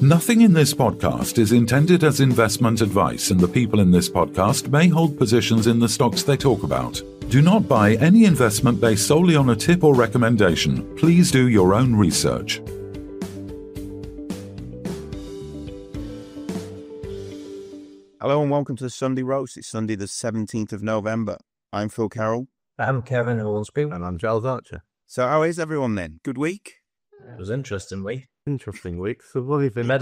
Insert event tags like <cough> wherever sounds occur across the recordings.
Nothing in this podcast is intended as investment advice, and the people in this podcast may hold positions in the stocks they talk about. Do not buy any investment based solely on a tip or recommendation. Please do your own research. Hello and welcome to the Sunday Roast. It's Sunday, the 17th of November. I'm Phil Carroll. I'm Kevin Hornsby. And I'm Giles Archer. So, how is everyone then? Good week? It was interesting week. Interesting week. So what have you been? the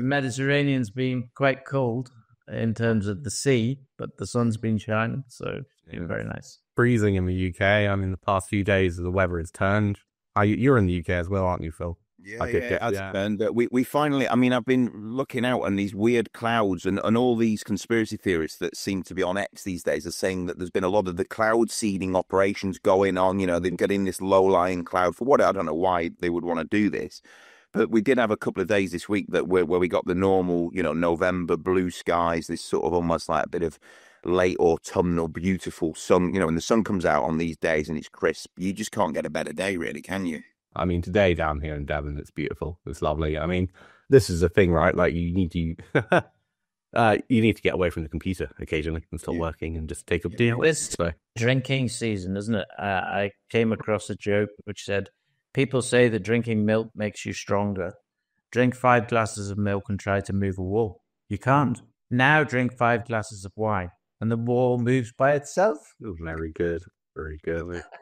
Mediterranean, has been quite cold in terms of the sea, but the sun's been shining, so yeah. very nice. Freezing in the UK. I mean, the past few days, the weather has turned. you're in the UK as well, aren't you, Phil? Yeah, I yeah, get yeah. And uh, we, we finally, I mean, I've been looking out and these weird clouds and, and all these conspiracy theorists that seem to be on X these days are saying that there's been a lot of the cloud seeding operations going on. You know, they've got in this low lying cloud for what I don't know why they would want to do this. But we did have a couple of days this week that where, where we got the normal, you know, November blue skies, this sort of almost like a bit of late autumnal, beautiful sun. You know, when the sun comes out on these days and it's crisp, you just can't get a better day, really, can you? I mean, today down here in Devon, it's beautiful. It's lovely. I mean, this is a thing, right? Like you need to, <laughs> uh, you need to get away from the computer occasionally and stop yeah. working and just take a deal. It's so. drinking season, isn't it? Uh, I came across a joke which said, "People say that drinking milk makes you stronger. Drink five glasses of milk and try to move a wall. You can't. Now drink five glasses of wine, and the wall moves by itself." Very good. Very good. <laughs>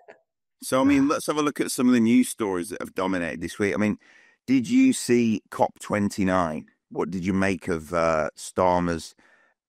So, I mean, let's have a look at some of the news stories that have dominated this week. I mean, did you see COP29? What did you make of uh, Starmer's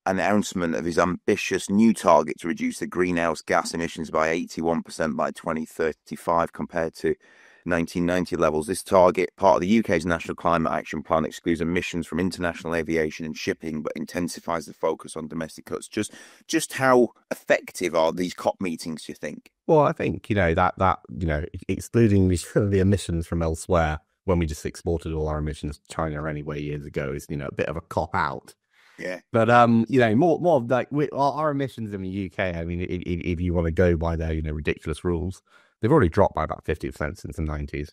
announcement of his ambitious new target to reduce the greenhouse gas emissions by 81% by 2035 compared to 1990 levels. This target, part of the UK's National Climate Action Plan, excludes emissions from international aviation and shipping, but intensifies the focus on domestic cuts. Just, just how effective are these COP meetings? Do you think? Well, I think you know that that you know excluding the, <laughs> the emissions from elsewhere when we just exported all our emissions to China anyway years ago is you know a bit of a cop out. Yeah. But um, you know, more more like we, our, our, emissions in the UK. I mean, if, if you want to go by their you know ridiculous rules, They've already dropped by about 50% since the 90s.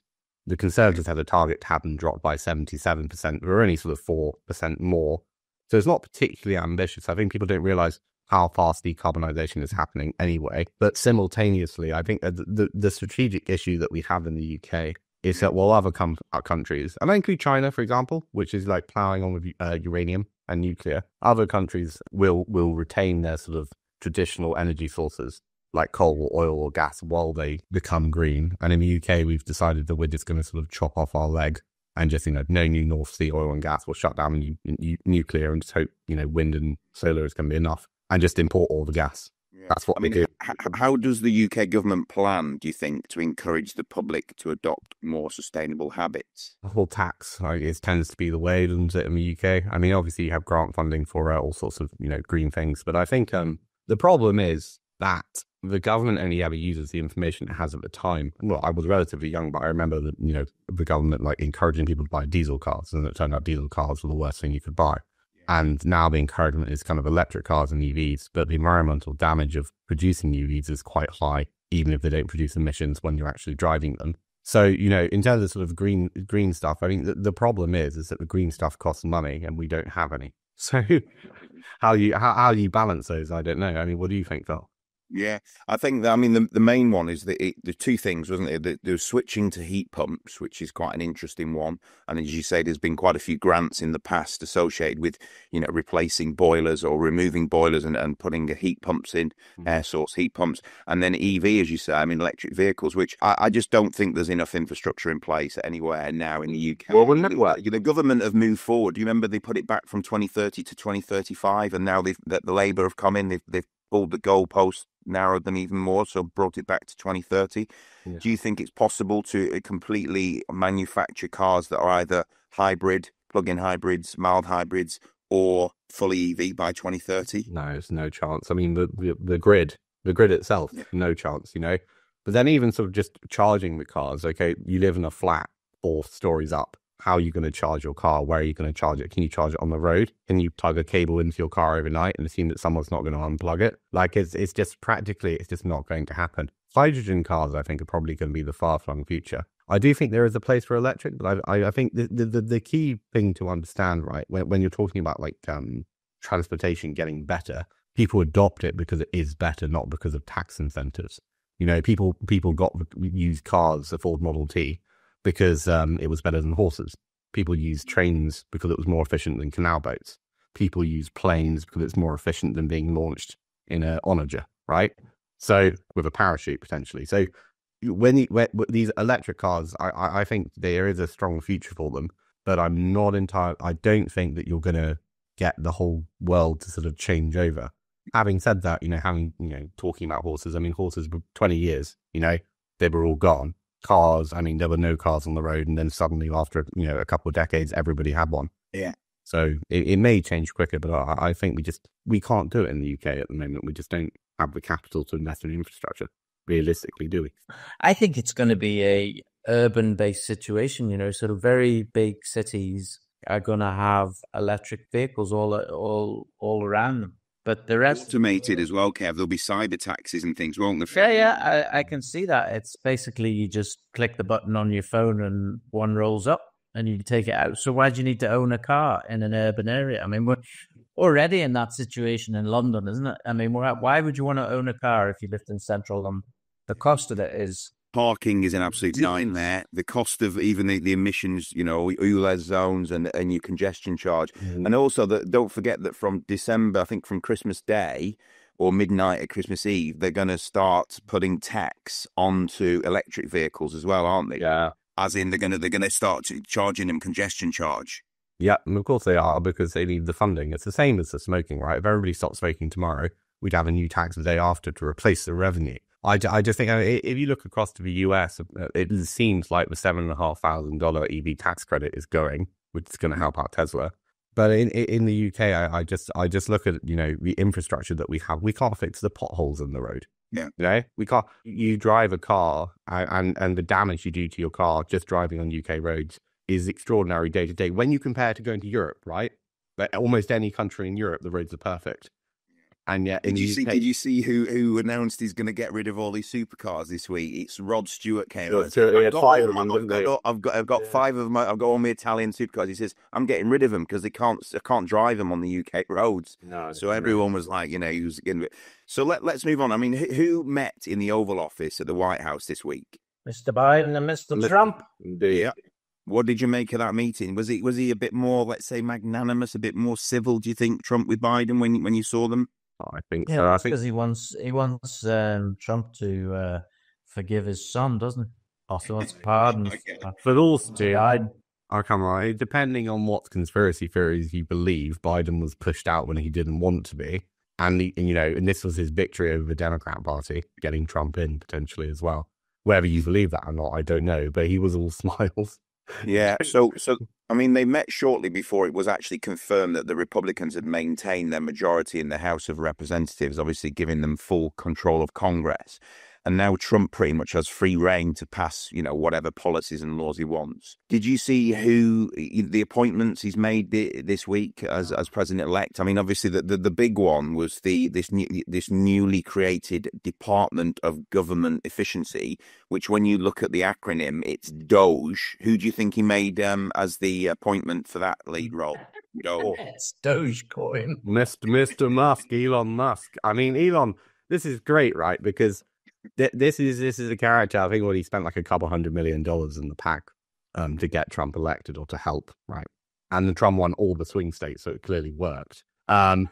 The Conservatives had a target to have them drop by 77%. We're only sort of 4% more. So it's not particularly ambitious. I think people don't realize how fast decarbonisation is happening anyway. But simultaneously, I think the, the, the, strategic issue that we have in the UK is that while other com- countries, and I include China, for example, which is like plowing on with uh, uranium and nuclear, other countries will, will retain their sort of traditional energy sources like coal, or oil, or gas while they become green. And in the UK, we've decided that we're just going to sort of chop off our leg and just, you know, no new North Sea oil and gas. We'll shut down new, new, nuclear and just hope, you know, wind and solar is going to be enough and just import all the gas. Yeah. That's what I mean. Do. how does the UK government plan, do you think, to encourage the public to adopt more sustainable habits? Well, tax like, it tends to be the way, doesn't it, in the UK? I mean, obviously, you have grant funding for uh, all sorts of you know green things, but I think um, the problem is that the government only ever uses the information it has at the time. Well, I was relatively young, but I remember that you know the government like encouraging people to buy diesel cars, and it turned out diesel cars were the worst thing you could buy. And now the encouragement is kind of electric cars and EVs, but the environmental damage of producing EVs is quite high, even if they don't produce emissions when you're actually driving them. So you know, in terms of sort of green green stuff, I mean, the, the problem is is that the green stuff costs money, and we don't have any. <laughs> So how you how, how you balance those, I don't know. I mean, what do you think, Phil? Yeah, I think that, I mean the the main one is the the two things, wasn't it? The, the switching to heat pumps, which is quite an interesting one, and as you say, there's been quite a few grants in the past associated with you know replacing boilers or removing boilers and, and putting heat pumps in, mm-hmm. air source heat pumps, and then EV, as you say, I mean electric vehicles, which I, I just don't think there's enough infrastructure in place anywhere now in the UK. Well, well, no, the government have moved forward. Do you remember they put it back from 2030 to 2035, and now they that the Labour have come in, they've they've pulled the goalpost, narrowed them even more, so brought it back to 2030. Yeah. Do you think it's possible to uh, completely manufacture cars that are either hybrid, plug-in hybrids, mild hybrids, or fully EV by 2030? No, it's no chance. I mean, the the, the grid, the grid itself, yeah. no chance. You know, but then even sort of just charging the cars. Okay, you live in a flat four stories up how are you going to charge your car? Where are you going to charge it? Can you charge it on the road? Can you plug a cable into your car overnight and assume that someone's not going to unplug it? Like it's it's just practically it's just not going to happen. Hydrogen cars, I think, are probably going to be the far flung future. I do think there is a place for electric, but I, I, I think the, the, the key thing to understand, right, when, when you're talking about like um, transportation getting better, people adopt it because it is better, not because of tax incentives. You know, people people got used cars, afford Model T, because um, it was better than horses. People used mm-hmm. trains because it was more efficient than canal boats. People use planes because it's more efficient than being launched in an onager, right? So with a parachute potentially. So when, when these electric cars, I, I think there is a strong future for them, but I'm not entirely. I don't think that you're going to get the whole world to sort of change over. Having said that, you know, having you know, talking about horses, I mean, horses were 20 years, you know, they were all gone cars. I mean, there were no cars on the road, and then suddenly, after you know a couple of decades, everybody had one. Yeah. So it, it may change quicker, but I, I, think we just we can't do it in the UK at the moment. We just don't have the capital to invest in infrastructure. Realistically, do we? I think it's going to be a urban based situation. You know, sort of very big cities are going to have electric vehicles all all all around them. But the rest automated as well, Kev. There'll be cyber taxes and things, won't there? Yeah, yeah, I, I can see that. It's basically you just click the button on your phone and one rolls up and you take it out. So why do you need to own a car in an urban area? I mean, we're already in that situation in London, isn't it? I mean, why would you want to own a car if you lived in central London? The cost of it is Parking is an absolute nightmare. The cost of even the, the emissions, you know, ULEZ zones and, and your congestion charge. Mm. And also, that don't forget that from December, I think from Christmas Day, or midnight at Christmas Eve, they're going to start putting tax onto electric vehicles as well, aren't they? Yeah. As in, they're going to they're going to start charging them congestion charge. Yeah, and of course they are because they need the funding. It's the same as the smoking, right? If everybody stopped smoking tomorrow, we'd have a new tax the day after to replace the revenue. I, I just think uh, if you look across to the US, uh, uh, it seems like the seven and a half thousand dollar EV tax credit is going, which is going to help out Tesla. But in in the UK, I, I, just I just look at you know the infrastructure that we have. We can't fix the potholes in the road. Yeah, you know we can't. You drive a car, and and the damage you do to your car just driving on UK roads is extraordinary day to day. When you compare to going to Europe, right? almost any country in Europe, the roads are perfect. And yet, did you see? UK... Did you see who who announced he's going to get rid of all these supercars this week? It's Rod Stewart came. I've, got, five of them, I've, got, yeah. five of I've got all my Italian supercars. He says I'm getting rid of them because they can't I can't drive them on the UK roads. No, so everyone right. was like, you know, he was again. So let let's move on. I mean, who, who met in the Oval Office at the White House this week? Mr. Biden and Mr. Trump. Trump. Yeah. What did you make of that meeting? Was he was he a bit more, let's say, magnanimous, a bit more civil? Do you think Trump with Biden when when you saw them? I think yeah, think because he wants he wants um, Trump to uh, forgive his son, doesn't he? Also oh, wants <laughs> pardon. for But also, I I oh, come not Depending on what conspiracy theories you believe, Biden was pushed out when he didn't want to be, and he, you know, and this was his victory over the Democrat Party, getting Trump in potentially as well. Whether you believe that or not, I don't know. But he was all <laughs> smiles. Yeah. <laughs> So, so I mean, they met shortly before it was actually confirmed that the Republicans had maintained their majority in the House of Representatives, obviously giving them full control of Congress. And now Trump pretty much has free reign to pass, you know, whatever policies and laws he wants. Did you see who the appointments he's made this week as, as president elect? I mean, obviously the, the, the big one was the this new, this newly created Department of Government Efficiency, which when you look at the acronym, it's DOGE. Who do you think he made um, as the appointment for that lead role? Doge. Dogecoin. Mr. Mr. Musk, Elon Musk. I mean, Elon, this is great, right? Because th- this is this is a character. I think already spent like a couple hundred million dollars in the pack um, to get Trump elected or to help, right? And the Trump won all the swing states, so it clearly worked. Um,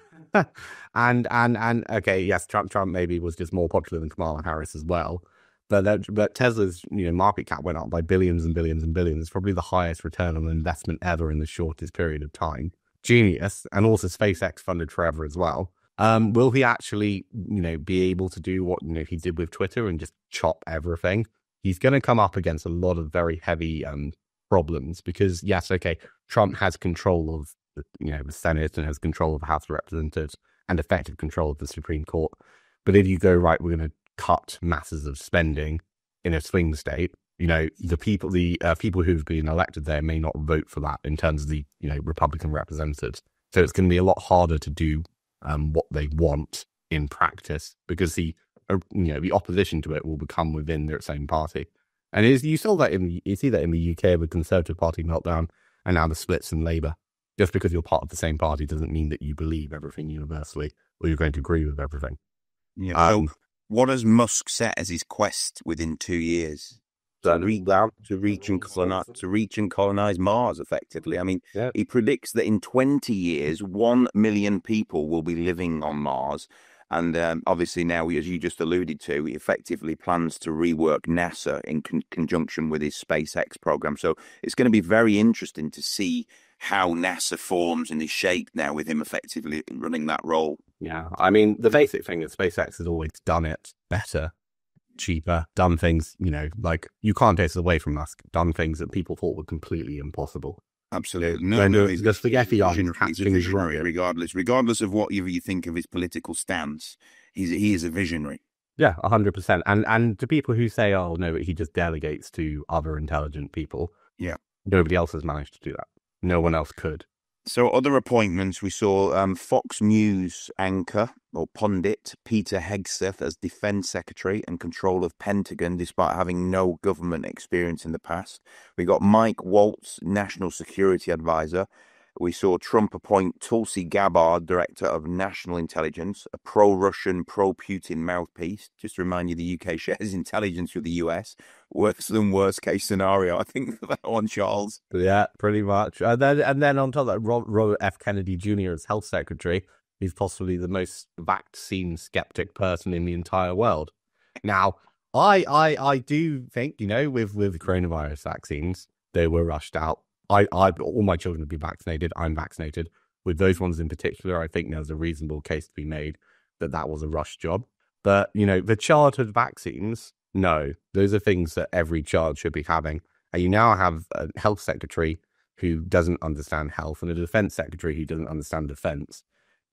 <laughs> and and and okay, yes, Trump Trump maybe was just more popular than Kamala Harris as well. But that, but Tesla's you know market cap went up by billions and billions and billions. It's probably the highest return on investment ever in the shortest period of time. Genius, and also SpaceX funded forever as well. Um, will he actually, you know, be able to do what you know he did with Twitter and just chop everything? He's going to come up against a lot of very heavy um, problems because yes, okay, Trump has control of the, you know the Senate and has control of the House of Representatives and effective control of the Supreme Court. But if you go right, we're going to cut masses of spending in a swing state. You know, the people the uh, people who've been elected there may not vote for that in terms of the you know Republican representatives. So it's going to be a lot harder to do um, what they want in practice because the uh, you know the opposition to it will become within their own party. And is you saw that in you see that in the UK with Conservative Party meltdown and now the splits in Labour. Just because you're part of the same party doesn't mean that you believe everything universally or you're going to agree with everything. Yeah. Um, so what has Musk set as his quest within two years? to reach and colonize to reach and colonize Mars effectively. I mean, yeah. he predicts that in 20 years, one million people will be living on Mars. And um, obviously now, as you just alluded to, he effectively plans to rework NASA in con- conjunction with his SpaceX program. So it's going to be very interesting to see how NASA forms and is shaped now with him effectively running that role. Yeah, I mean, the basic thing is SpaceX has always done it better cheaper, done things, you know, like you can't take this away from us, done things that people thought were completely impossible. Absolutely. No, He's no, the, the spaghetti arm visionary, regardless, regardless of what you think of his political stance, he's, he is a visionary. Yeah, 100%. And, and to people who say, oh, no, he just delegates to other intelligent people. Yeah. Nobody else has managed to do that. No one else could. So, other appointments, we saw um, Fox News anchor or pundit Peter Hegseth as Defense Secretary and control of Pentagon, despite having no government experience in the past. We got Mike Waltz, National Security Advisor, we saw Trump appoint Tulsi Gabbard, Director of National Intelligence, a pro Russian, pro Putin mouthpiece. Just to remind you, the UK <laughs> shares intelligence with the US. Worse than worst case scenario, I think, <laughs> that one, Charles. Yeah, pretty much. And then, and then on top of that, Robert F. Kennedy Jr. as Health Secretary He's possibly the most vaccine skeptic person in the entire world. Now, I, I, I do think, you know, with, with coronavirus vaccines, they were rushed out I, I all my children would be vaccinated. I'm vaccinated. With those ones in particular, I think there's a reasonable case to be made that that was a rush job. But you know, the childhood vaccines, no, those are things that every child should be having. And you now have a health secretary who doesn't understand health and a defense secretary who doesn't understand defense.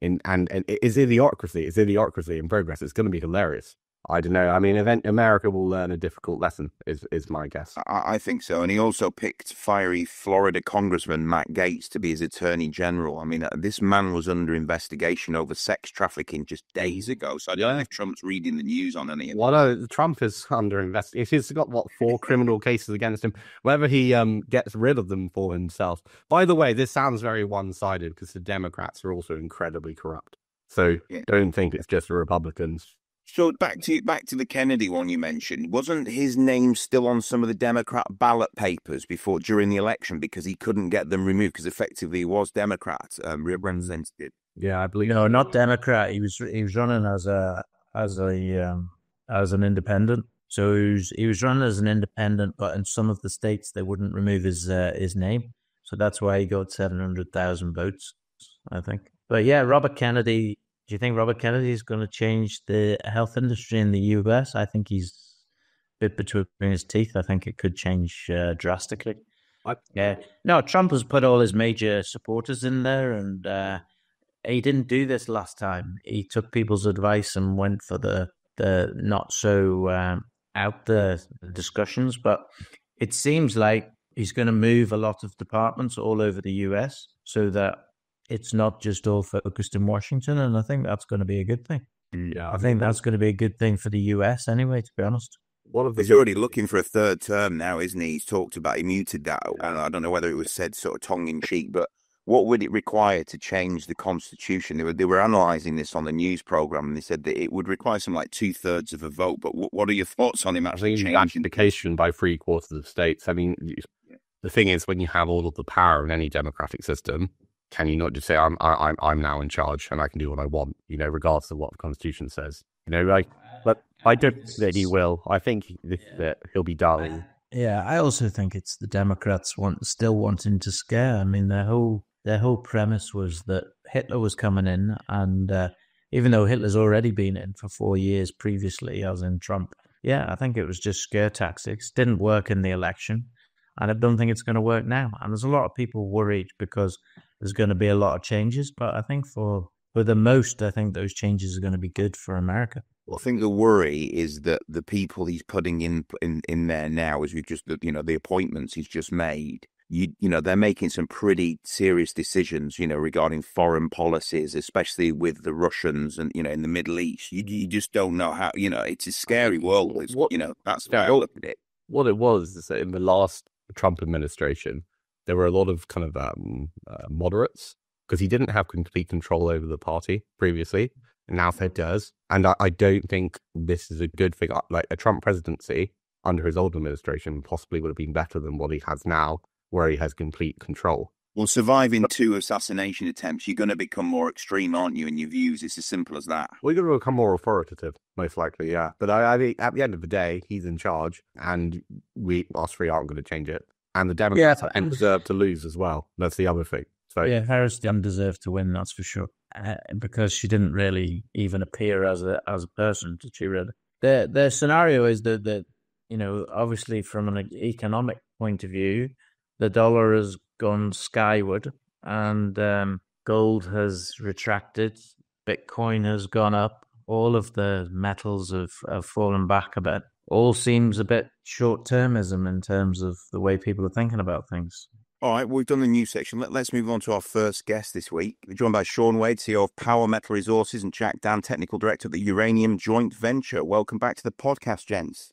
In, and, and it is idiocracy. It's idiocracy in progress. It's going to be hilarious. I don't know. I mean, event America will learn a difficult lesson. Is is my guess. I, I, think so. And he also picked fiery Florida Congressman Matt Gates to be his Attorney General. I mean, uh, this man was under investigation over sex trafficking just days ago. So I don't know if Trump's reading the news on any of. Well, no, Trump is under investigation. He's got what four <laughs> criminal cases against him. Whether he um, gets rid of them for himself. By the way, this sounds very one-sided because the Democrats are also incredibly corrupt. So yeah. don't think it's just the Republicans so back to back to the Kennedy one you mentioned. Wasn't his name still on some of the Democrat ballot papers before during the election because he couldn't get them removed because effectively he was Democrat um, representative. Yeah, I believe. No, not Democrat. He was he was running as a as a um, as an independent. So he was, he was running as an independent, but in some of the states they wouldn't remove his uh, his name. So that's why he got seven hundred thousand votes, I think. But yeah, Robert Kennedy do you think Robert Kennedy is going to change the health industry in the US? I think he's a bit between his teeth. I think it could change uh, drastically. yeah. No, Trump has put all his major supporters in there, and uh, he didn't do this last time. He took people's advice and went for the the not so um, out there discussions. But it seems like he's going to move a lot of departments all over the U.S. so that it's not just all focused in Washington. And I think that's going to be a good thing. Yeah. I think that's going to be a good thing for the US anyway, to be honest. One of the He's already looking for a third term now, isn't he? He's talked about, he muted that. And I don't know whether it was said sort of tongue in cheek, but what would it require to change the constitution? They were, they were analysing this on the news programme and they said that it would require some like two thirds of a vote. But w- what are your thoughts on him actually changing? Abdication by three quarters of states. I mean, the thing is, when you have all of the power in any democratic system, can you not just say I'm I, I'm I'm now in charge and I can do what I want, you know, regardless of what the constitution says. You know, like but I, don't think that he will. I think yeah. that he'll be darling. Yeah, I also think it's the Democrats want still wanting to scare. I mean, their whole their whole premise was that Hitler was coming in, and uh, even though Hitler's already been in for four years previously, as in Trump. Yeah, I think it was just scare tactics. Didn't work in the election, and I don't think it's going to work now. And there's a lot of people worried because there's going to be a lot of changes, but I think for for the most, I think those changes are going to be good for America. Well, I think the worry is that the people he's putting in in, in there now, as we just you know the appointments he's just made, you you know they're making some pretty serious decisions, you know, regarding foreign policies, especially with the Russians and you know in the Middle East. You, you just don't know how you know it's a scary world. It's, what you know that's no, what it was is in the last Trump administration there were a lot of kind of um, uh, moderates because he didn't have complete control over the party previously. Now Fed mm. does, and I, I, don't think this is a good thing. Uh, like a Trump presidency under his old administration possibly would have been better than what he has now, where he has complete control. Well, surviving two assassination attempts, you're going to become more extreme, aren't you? In your views, it's as simple as that. Well, you're going to become more authoritative, most likely, yeah. But I, I at the end of the day, he's in charge, and we us three aren't going to change it and the Democrats yeah. deserve to lose as well. That's the other thing. So yeah, Harris undeserved to win. That's for sure uh, because she didn't really even appear as a as a person. Did she really? The the scenario is that that you know obviously from an economic point of view, the dollar has gone skyward and um, gold has retracted, Bitcoin has gone up, all of the metals have, have fallen back a bit all seems a bit short termism in terms of the way people are thinking about things. All right, we've done the news section. Let, us move on to our first guest this week. We're joined by Sean Wade, CEO of Power Metal Resources, and Jack Dan, Technical Director of the Uranium Joint Venture. Welcome back to the podcast, gents.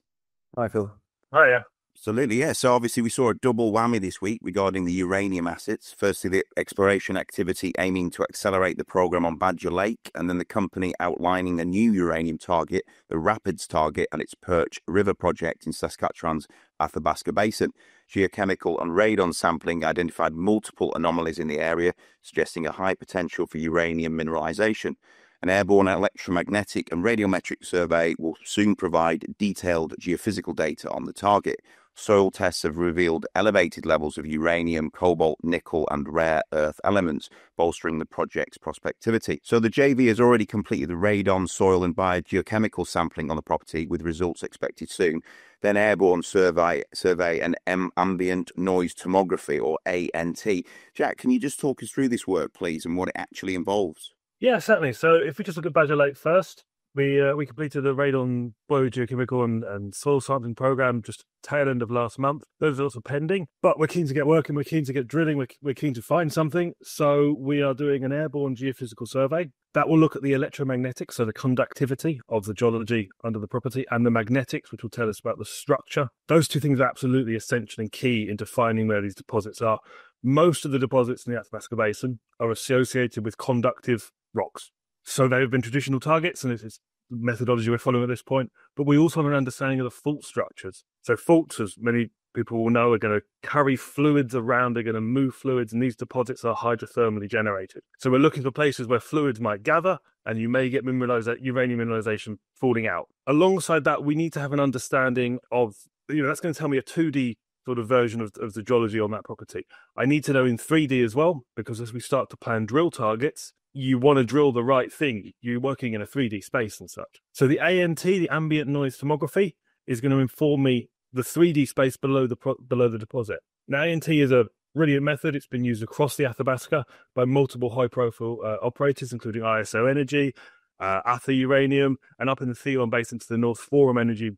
Hi, Phil. Hi, yeah. Absolutely, yeah. So obviously, we saw a double whammy this week regarding the uranium assets. Firstly, the exploration activity aiming to accelerate the program on Badger Lake, and then the company outlining a new uranium target, the Rapids target, and its Perch River project in Saskatchewan's Athabasca Basin. Geochemical and radon sampling identified multiple anomalies in the area, suggesting a high potential for uranium mineralization. An airborne electromagnetic and radiometric survey will soon provide detailed geophysical data on the target, Soil tests have revealed elevated levels of uranium, cobalt, nickel, and rare earth elements, bolstering the project's prospectivity. So the JV has already completed the radon, soil, and biogeochemical sampling on the property, with results expected soon. Then airborne survey, survey and M- ambient noise tomography, or ANT. Jack, can you just talk us through this work, please, and what it actually involves? Yeah, certainly. So if we just look at Badger Lake first, we uh, we completed the radon biogeochemical and, and soil sampling program just tail end of last month. Those results are pending, but we're keen to get working. We're keen to get drilling. We're, we're keen to find something. So we are doing an airborne geophysical survey that will look at the electromagnetic, so the conductivity of the geology under the property, and the magnetics, which will tell us about the structure. Those two things are absolutely essential and key in defining where these deposits are. Most of the deposits in the Athabasca Basin are associated with conductive rocks so they have been traditional targets, and it's methodology we're following at this point. But we also have an understanding of the fault structures. So faults, as many people will know, are going to carry fluids around, they're going to move fluids, and these deposits are hydrothermally generated. So we're looking for places where fluids might gather, and you may get mineraliza- uranium mineralization falling out. Alongside that, we need to have an understanding of, you know, that's going to tell me a 2D sort of version of, of the geology on that property. I need to know in 3D as well, because as we start to plan drill targets, you want to drill the right thing. You're working in a 3D space and such. So the ANT, the ambient noise tomography, is going to inform me the 3D space below the below the deposit. Now ANT is a brilliant method. It's been used across the Athabasca by multiple high-profile uh, operators, including ISO Energy, uh, Atha Uranium, and up in the Theon Basin to the north, Forum Energy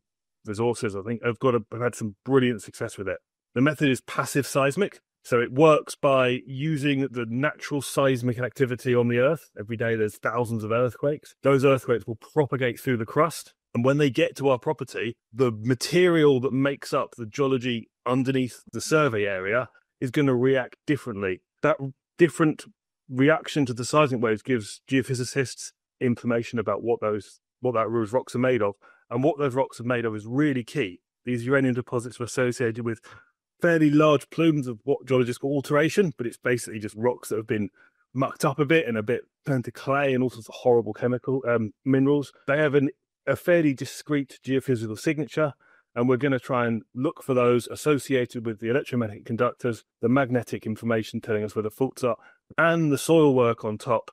Resources. I think have got a, have had some brilliant success with it. The method is passive seismic, so it works by using the natural seismic activity on the Earth. Every day there's thousands of earthquakes. Those earthquakes will propagate through the crust. And when they get to our property, the material that makes up the geology underneath the survey area is going to react differently. That different reaction to the seismic waves gives geophysicists information about what those what that those rocks are made of. And what those rocks are made of is really key. These uranium deposits are associated with fairly large plumes of what geologists call alteration, but it's basically just rocks that have been mucked up a bit and a bit turned to clay and all sorts of horrible chemical um, minerals. They have an, a fairly discrete geophysical signature, and we're going to try and look for those associated with the electromagnetic conductors, the magnetic information telling us where the faults are, and the soil work on top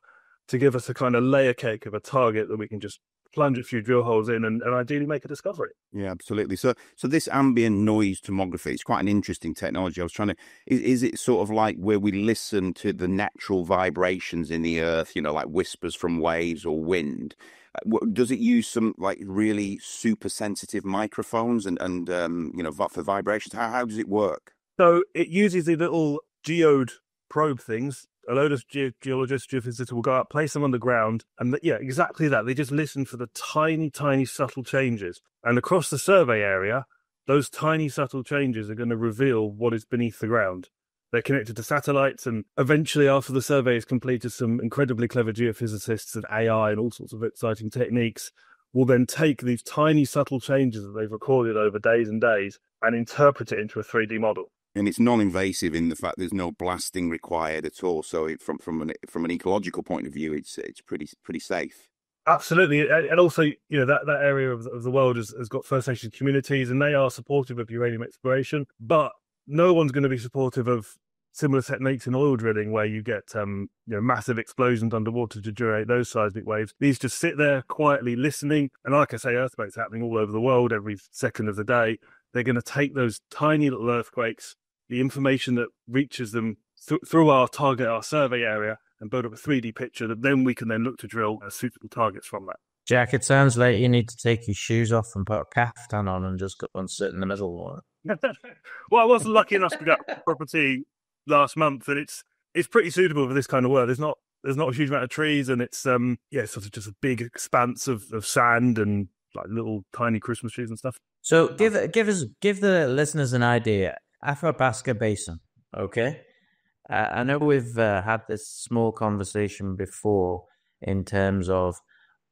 to give us a kind of layer cake of a target that we can just plunge a few drill holes in and, and ideally make a discovery. Yeah, absolutely. So, so this ambient noise tomography, it's quite an interesting technology. I was trying to, is, is it sort of like where we listen to the natural vibrations in the earth, you know, like whispers from waves or wind? Uh, does it use some like really super sensitive microphones and, and um, you know, for vibrations? How, how does it work? So it uses the little geode probe things a load of ge- geologists, geophysicists will go out, place them on the ground, and yeah, exactly that. They just listen for the tiny, tiny, subtle changes. And across the survey area, those tiny, subtle changes are going to reveal what is beneath the ground. They're connected to satellites, and eventually, after the survey is completed, some incredibly clever geophysicists and AI and all sorts of exciting techniques will then take these tiny, subtle changes that they've recorded over days and days and interpret it into a 3D model and it's non-invasive in the fact there's no blasting required at all. So it, from from an from an ecological point of view, it's it's pretty pretty safe. Absolutely, and also you know that that area of, of the world has, has got First Nations communities, and they are supportive of uranium exploration, but no one's going to be supportive of similar techniques in oil drilling where you get um, you know, massive explosions underwater to generate those seismic waves. These just sit there quietly listening. And like I say, earthquakes happening all over the world every second of the day. They're going to take those tiny little earthquakes, the information that reaches them th- through our target, our survey area, and build up a 3D picture that then we can then look to drill uh, suitable targets from that. Jack, it sounds like you need to take your shoes off and put a caftan on and just go and sit in the middle. <laughs> well, I was lucky enough to get property last month, and it's it's pretty suitable for this kind of work. There's not there's not a huge amount of trees, and it's um yeah, sort of just a big expanse of, of sand and like little tiny Christmas trees and stuff. So give give us give the listeners an idea Athabasca Basin. Okay. Uh, I know we've uh, had this small conversation before in terms of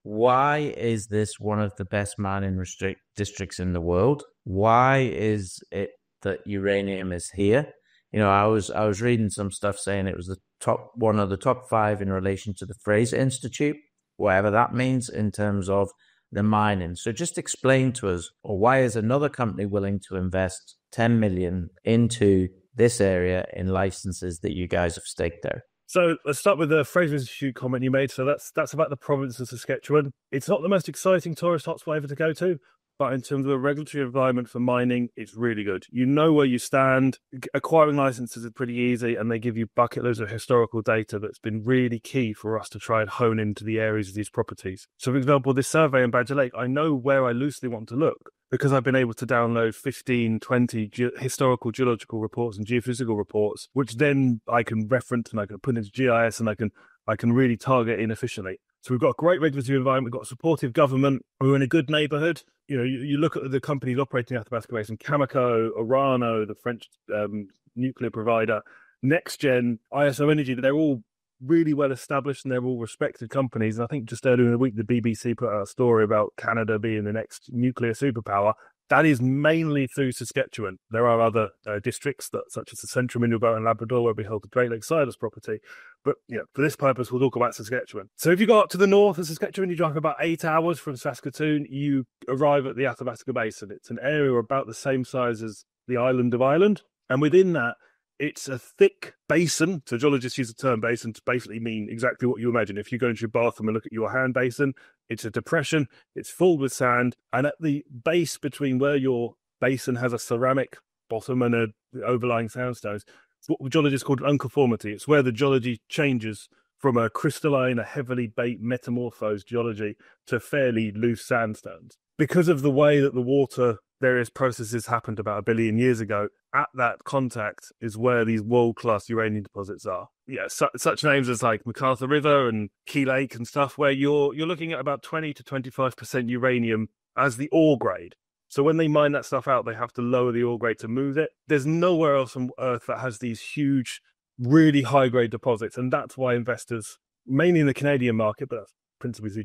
why is this one of the best mining restrict districts in the world? Why is it that uranium is here? You know, I was I was reading some stuff saying it was the top one of the top five in relation to the Fraser Institute, whatever that means in terms of the mining. So just explain to us, or why is another company willing to invest 10 million into this area in licenses that you guys have staked there. So let's start with the Fraser Institute comment you made. So that's that's about the province of Saskatchewan. It's not the most exciting tourist hotspot ever to go to, but in terms of a regulatory environment for mining, it's really good. You know where you stand. Acquiring licenses is pretty easy, and they give you bucket loads of historical data that's been really key for us to try and hone into the areas of these properties. So, for example, this survey in Badger Lake, I know where I loosely want to look because I've been able to download 15, 20 ge- historical geological reports and geophysical reports, which then I can reference and I can put into GIS and I can I can really target inefficiently. So we've got a great regulatory environment, we've got a supportive government, we're in a good neighborhood. You know, you, you look at the companies operating in Athabasca Basin, Cameco, Orano, the French um, nuclear provider, NextGen, ISO Energy, they're all really well established and they're all respected companies. And I think just earlier in the week, the BBC put out a story about Canada being the next nuclear superpower. That is mainly through Saskatchewan. There are other uh, districts that, such as the Central Mineral Belt in Labrador, where we hold the Great Lakes Silas property. But you know, for this purpose, we'll talk about Saskatchewan. So if you go up to the north of Saskatchewan, you drive about eight hours from Saskatoon, you arrive at the Athabasca Basin. It's an area about the same size as the island of Ireland, and within that, it's a thick basin. So geologists use the term basin to basically mean exactly what you imagine. If you go into your bathroom and look at your hand basin, it's a depression, it's filled with sand, and at the base between where your basin has a ceramic bottom and a overlying sandstones, what geology is called unconformity. It's where the geology changes from a crystalline, a heavily baked, metamorphosed geology to fairly loose sandstones. Because of the way that the water various processes happened about a billion years ago. At that contact is where these world class uranium deposits are. Yeah, su- such names as like MacArthur River and Key Lake and stuff, where you're you're looking at about twenty to twenty five percent uranium as the ore grade. So when they mine that stuff out, they have to lower the ore grade to move it. There's nowhere else on Earth that has these huge, really high grade deposits, and that's why investors, mainly in the Canadian market, but that's principally through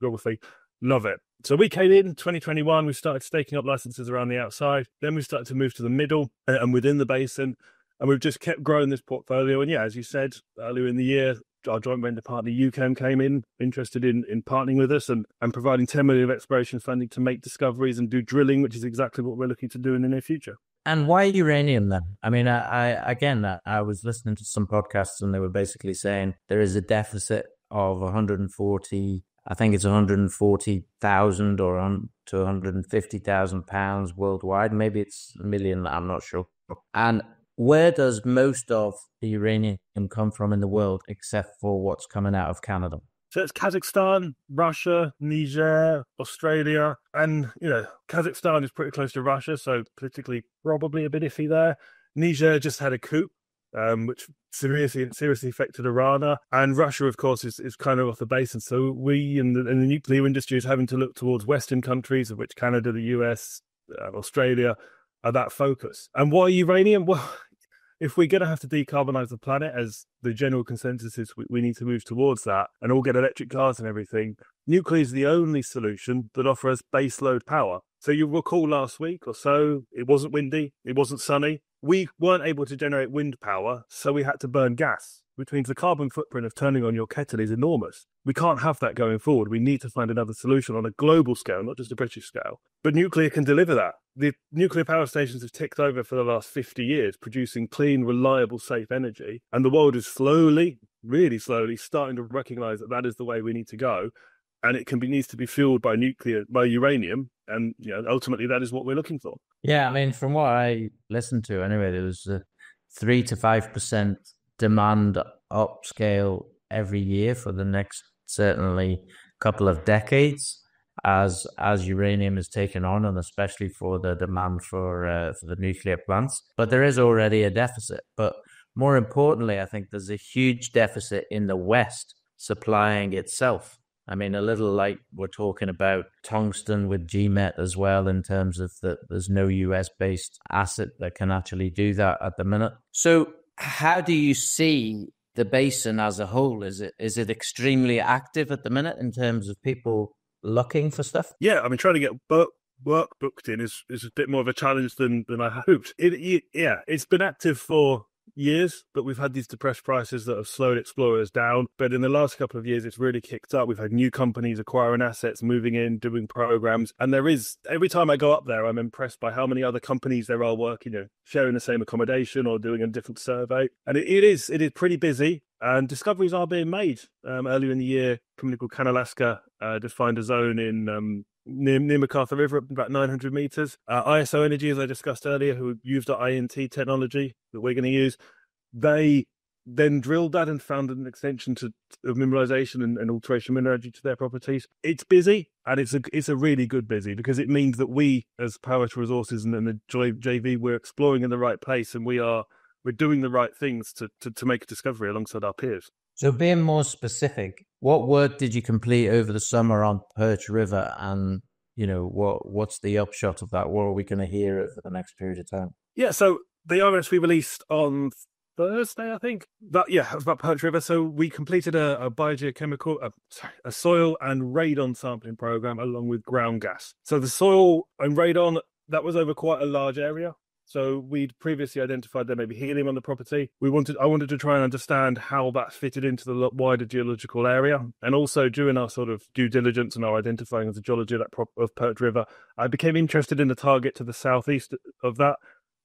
geography, Love it. So we came in 2021, we started staking up licenses around the outside. Then we started to move to the middle and within the basin. And we've just kept growing this portfolio. And yeah, as you said earlier in the year, our joint venture partner UCAM came in interested in in partnering with us and, and providing 10 million of exploration funding to make discoveries and do drilling, which is exactly what we're looking to do in the near future. And why uranium then? I mean, I, I again, I was listening to some podcasts and they were basically saying there is a deficit of 140 I think it's 140,000 or on to 150,000 pounds worldwide. Maybe it's a million, I'm not sure. And where does most of the uranium come from in the world except for what's coming out of Canada? So it's Kazakhstan, Russia, Niger, Australia, and you know Kazakhstan is pretty close to Russia, so politically probably a bit iffy there. Niger just had a coup um, which seriously seriously affected Iran. And Russia, of course, is, is kind of off the base. And so we and the, the nuclear industry is having to look towards Western countries, of which Canada, the US, uh, Australia are that focus. And why uranium? Well, if we're going to have to decarbonize the planet, as the general consensus is, we, we need to move towards that and all get electric cars and everything. Nuclear is the only solution that offers baseload power. So you recall last week or so, it wasn't windy, it wasn't sunny, we weren't able to generate wind power, so we had to burn gas, which means the carbon footprint of turning on your kettle is enormous. We can't have that going forward. We need to find another solution on a global scale, not just a British scale. But nuclear can deliver that. The nuclear power stations have ticked over for the last 50 years, producing clean, reliable, safe energy. And the world is slowly, really slowly, starting to recognize that that is the way we need to go. And it can be needs to be fueled by nuclear, by uranium, and you know, ultimately that is what we're looking for. Yeah, I mean, from what I listened to, anyway, there was a three to five percent demand upscale every year for the next certainly couple of decades as as uranium is taken on and especially for the demand for uh, for the nuclear plants but there is already a deficit but more importantly i think there's a huge deficit in the west supplying itself I mean, a little like we're talking about tungsten with GMET as well, in terms of that there's no US based asset that can actually do that at the minute. So, how do you see the basin as a whole? Is it is it extremely active at the minute in terms of people looking for stuff? Yeah, I mean, trying to get work, work booked in is, is a bit more of a challenge than, than I hoped. It, it, yeah, it's been active for years but we've had these depressed prices that have slowed explorers down. But in the last couple of years, it's really kicked up. We've had new companies acquiring assets, moving in, doing programs. And there is, every time I go up there, I'm impressed by how many other companies there are working, you know, sharing the same accommodation or doing a different survey. And it, it is, it is pretty busy. And discoveries are being made. Um, earlier in the year, a company called Canalaska uh, defined a zone in um, near, near MacArthur River, about 900 meters. Uh, ISO Energy, as I discussed earlier, who used our INT technology that we're going to use, they then drilled that and found an extension to of mineralization and, and alteration mineralogy to their properties. It's busy and it's a it's a really good busy because it means that we as Power to Resources and, and the JV we're exploring in the right place and we are we're doing the right things to to, to make a discovery alongside our peers. So, being more specific, what work did you complete over the summer on Perch River, and you know what what's the upshot of that? What are we going to hear over the next period of time? Yeah, so the RS we released on Thursday, I think. That yeah, it was about Perch River. So we completed a, a biogeochemical, a, uh, sorry, a soil and radon sampling program along with ground gas. So the soil and radon that was over quite a large area. So we'd previously identified there may be helium on the property. We wanted, I wanted to try and understand how that fitted into the wider geological area. And also during our sort of due diligence and our identifying of the geology of Perch River, I became interested in the target to the southeast of that,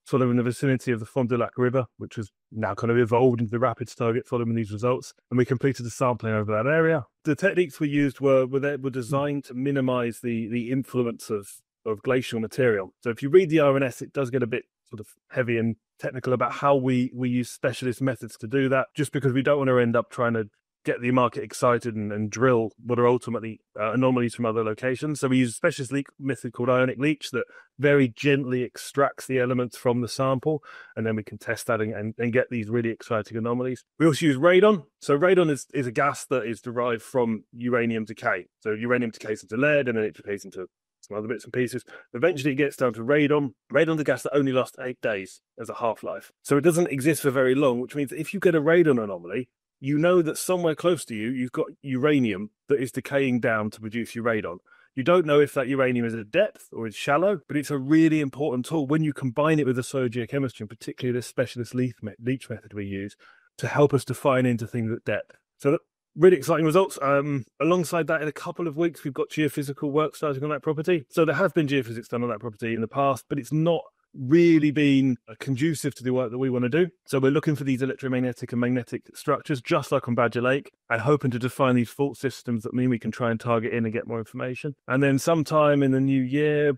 sort of in the vicinity of the Fond du Lac River, which has now kind of evolved into the rapids target following these results. And we completed the sampling over that area. The techniques we used were were, were hmm. designed to minimize the the influence of of glacial material. So if you read the RNS, it does get a bit sort of heavy and technical about how we we use specialist methods to do that, just because we don't want to end up trying to get the market excited and, and drill what are ultimately uh, anomalies from other locations. So we use a specialist leak method called ionic leach that very gently extracts the elements from the sample, and then we can test that and, and, and, get these really exciting anomalies. We also use radon. So radon is, is a gas that is derived from uranium decay. So uranium decays into lead, and then it decays into some other bits and pieces. Eventually, it gets down to radon. is a gas that only lasts eight days as a half life. So it doesn't exist for very long, which means if you get a radon anomaly, you know that somewhere close to you, you've got uranium that is decaying down to produce your radon. You don't know if that uranium is at depth or is shallow, but it's a really important tool when you combine it with the soil geochemistry, and particularly this specialist leach method we use, to help us define into things at depth. So really exciting results. Um, alongside that, in a couple of weeks, we've got geophysical work starting on that property. So there have been geophysics done on that property in the past, but it's not really been uh, conducive to the work that we want to do. So we're looking for these electromagnetic and magnetic structures, just like on Badger Lake, and hoping to define these fault systems that mean we can try and target in and get more information. And then sometime in the new year,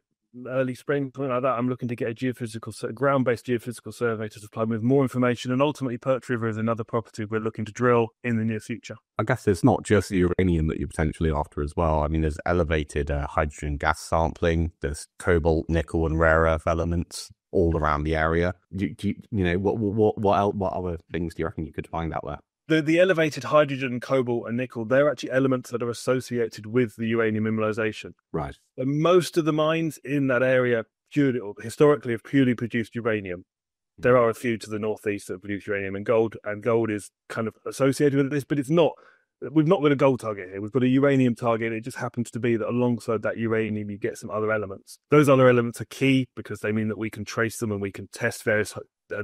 early spring, something like that. I'm looking to get a geophysical, ground based geophysical survey to supply me with more information. And ultimately, Perch River is another property we're looking to drill in the near future. I guess it's not just the uranium that you're potentially after as well. I mean, there's elevated uh, hydrogen gas sampling, there's cobalt, nickel, and rare earth elements all around the area. Do, do you, you know, what, what, what, what other things do you reckon you could find out there? the, the elevated hydrogen, cobalt, and nickel, they're actually elements that are associated with the uranium mineralization. Right. most of the mines in that area purely, or historically have purely produced uranium. Hmm. There are a few to the northeast that produce uranium and gold, and gold is kind of associated with this, but it's not. We've not got a gold target here. We've got a uranium target. It just happens to be that alongside that uranium, you get some other elements. Those other elements are key because they mean that we can trace them and we can test various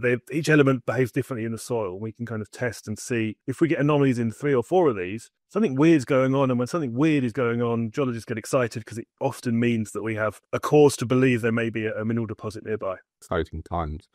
they, each element behaves differently in the soil. We can kind of test and see if we get anomalies in three or four of these, something weird's going on. And when something weird is going on, geologists get excited because it often means that we have a cause to believe there may be a, a mineral deposit nearby. Exciting times.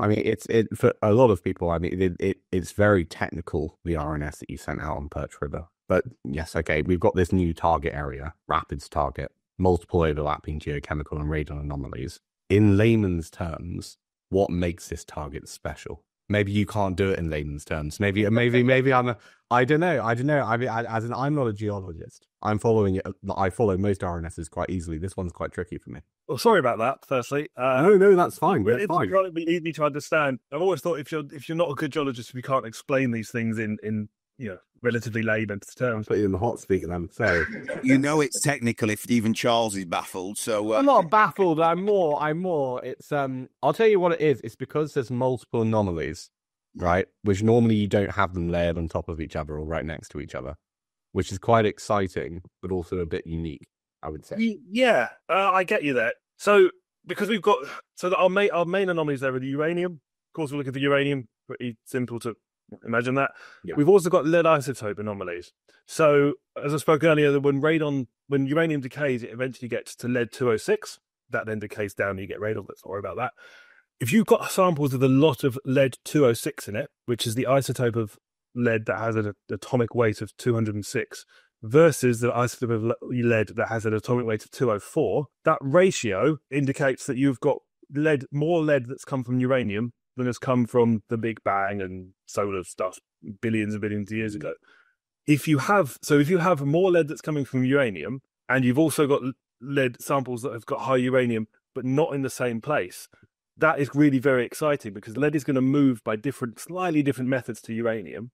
I mean, it's it for a lot of people. I mean, it, it it's very technical. The RNS that you sent out on Perch River, but yes, okay, we've got this new target area, Rapids target, multiple overlapping geochemical and radon anomalies. In layman's terms, what makes this target special. Maybe you can't do it in layman's terms. Maybe, <laughs> maybe, maybe I'm a. I don't know. I don't know. I mean, as an, I'm not a geologist. I'm following it. I follow most RNSs quite easily. This one's quite tricky for me. Well, sorry about that. Firstly, uh, no, no, that's fine. That's it's fine. incredibly easy to understand. I've always thought if you're if you're not a good geologist, if you can't explain these things in in you know, relatively layman terms. Put you in the hot speaker then. So <laughs> you know it's technical if even Charles is baffled. So uh... I'm not baffled. I'm more. I'm more. It's um. I'll tell you what it is. It's because there's multiple anomalies, right? Which normally you don't have them layered on top of each other or right next to each other, which is quite exciting, but also a bit unique. I would say. Yeah, uh, I get you there. So because we've got so our main our main anomalies there are the uranium. Of course, we look at the uranium. Pretty simple to Imagine that. Yeah. We've also got lead isotope anomalies. So, as I spoke earlier, when radon, when uranium decays, it eventually gets to lead 206. That then decays down, and you get radon. Let's not worry about that. If you've got samples with a lot of lead 206 in it, which is the isotope of lead that has an atomic weight of 206 versus the isotope of lead that has an atomic weight of 204, that ratio indicates that you've got lead more lead that's come from uranium has come from the Big Bang and solar stuff billions and billions of years mm. ago. If you have, so if you have more lead that's coming from uranium, and you've also got lead samples that have got high uranium, but not in the same place, that is really very exciting because lead is going to move by different, slightly different methods to uranium.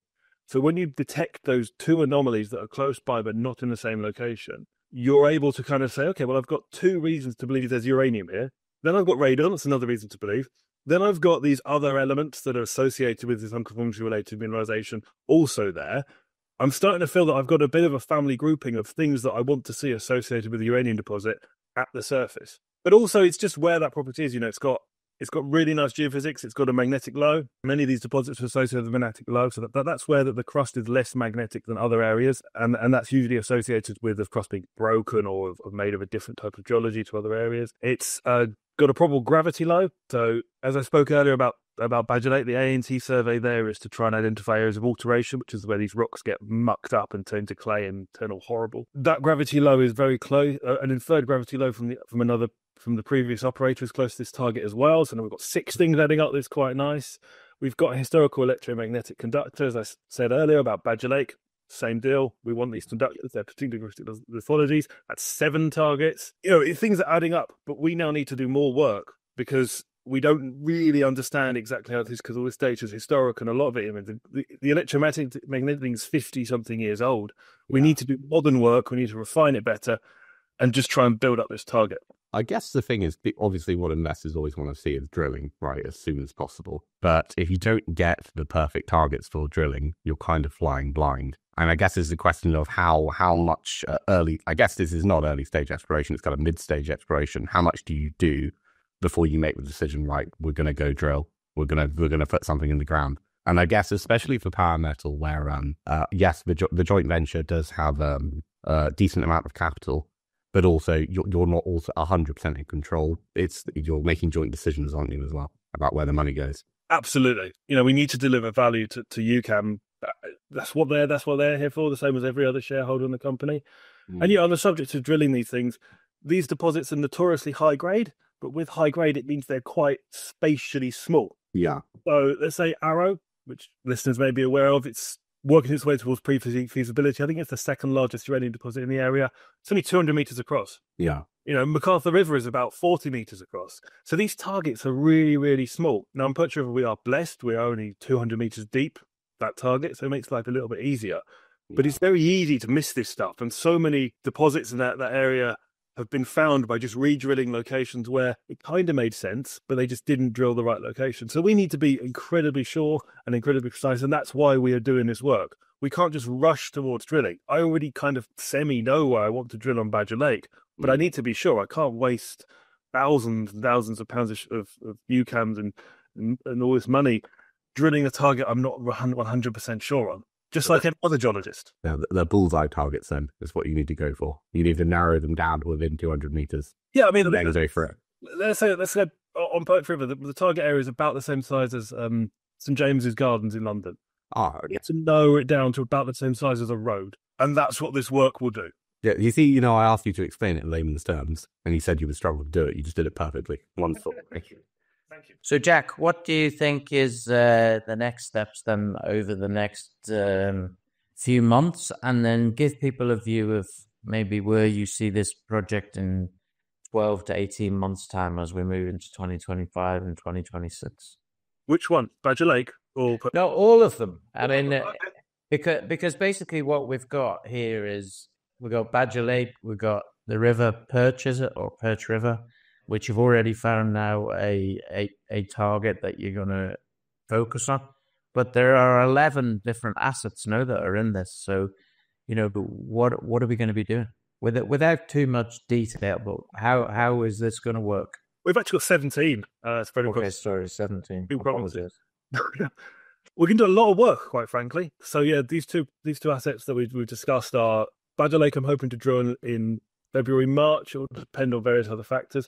So when you detect those two anomalies that are close by but not in the same location, you're able to kind of say, okay, well, I've got two reasons to believe there's uranium here. Then I've got radon. That's another reason to believe. Then I've got these other elements that are associated with this unconformity related mineralization also there. I'm starting to feel that I've got a bit of a family grouping of things that I want to see associated with the uranium deposit at the surface. But also it's just where that property is. You know, it's got it's got really nice geophysics, it's got a magnetic low. Many of these deposits are associated with a magnetic low, so that, that, that's where that the crust is less magnetic than other areas. And and that's usually associated with the crust being broken or, made of a different type of geology to other areas. It's a got a probable gravity low. So, as I spoke earlier about about Lake, the ANT survey there is to try and identify areas of alteration, which is where these rocks get mucked up and turned to clay and turn all horrible. That gravity low is very close. Uh, an inferred gravity low from the from another from the previous operator is close to this target as well. So now we've got six things adding up. That's quite nice. We've got historical electromagnetic conductor, as I said earlier about Badger Lake same deal. We want these conductors. they particularly critical That's seven targets. You know, things are adding up, but we now need to do more work because we don't really understand exactly how this because all this data is historic and a lot of it. I mean, the, the electromagnetic magnetic thing is fifty something years old. We yeah. need to do modern work. We need to refine it better, and just try and build up this target. I guess the thing is, obviously, what investors always want to see is drilling right as soon as possible. But if you don't get the perfect targets for drilling, you're kind of flying blind. And I guess it's a question of how how much uh, early. I guess this is not early stage exploration; it's kind of mid stage exploration. How much do you do before you make the decision? Right, we're going to go drill. We're gonna we're gonna put something in the ground. And I guess especially for power metal, where um uh, yes, the jo- the joint venture does have um a decent amount of capital but also you're, you're not also 100% in control. It's you're making joint decisions, aren't you, as well, about where the money goes. Absolutely. You know, we need to deliver value to, to UCAM. Uh, that's what they're that's what they're here for, the same as every other shareholder in the company. Mm. And yeah, on the subject of drilling these things, these deposits are notoriously high grade, but with high grade it means they're quite spatially small. Yeah. So let's say Arrow, which listeners may be aware of, it's working its way towards pre-feasibility. I think it's the second largest uranium deposit in the area. It's only 200 meters across. Yeah. You know, MacArthur River is about 40 meters across. So these targets are really, really small. Now, on Perch River, we are blessed. We're only 200 meters deep, that target. So it makes life a little bit easier. Yeah. But it's very easy to miss this stuff. And so many deposits in that, that area have been found by just re-drilling locations where it kind of made sense, but they just didn't drill the right location. So we need to be incredibly sure and incredibly precise, and that's why we are doing this work. We can't just rush towards drilling. I already kind of semi know where I want to drill on Badger Lake, but I mm. need to be sure. I can't waste thousands and thousands of pounds of, of UCAMs and, and, and all this money drilling a target I'm not 100% sure on just like any other geologist. Yeah, they're bullseye targets. Then is what you need to go for. You need to narrow them down to within 200 meters. Yeah, I mean, then go for it. Let's say let's say on Pope River, the, the, target area is about the same size as um, St James's Gardens in London. Ah, oh, okay. to narrow it down to about the same size as a road, and that's what this work will do. Yeah, you see, you know, I asked you to explain it in layman's terms, and you said you would struggle to do it. You just did it perfectly. Wonderful. Thank you. So, Jack, what do you think is uh, the next steps then over the next um, few months? And then give people a view of maybe where you see this project in 12 to 18 months' time as we move into 2025 and 2026. Which one? Badger Lake or? No, all of them. I mean, uh, because, because basically what we've got here is we've got Badger Lake, we've got the river it, or Perch River which you've already found now a, a, a target that you're going to focus on. But there are 11 different assets now that are in this. So, you know, what, what are we going to be doing? With it, without too much detail, but how, how is this going to work? We've actually got 17 uh, spread okay, sorry, 17. <laughs> we can do a lot of work, quite frankly. So, yeah, these two these two assets that we, we've discussed are Badger Lake, I'm hoping to drill in February, March. It will depend on various other factors.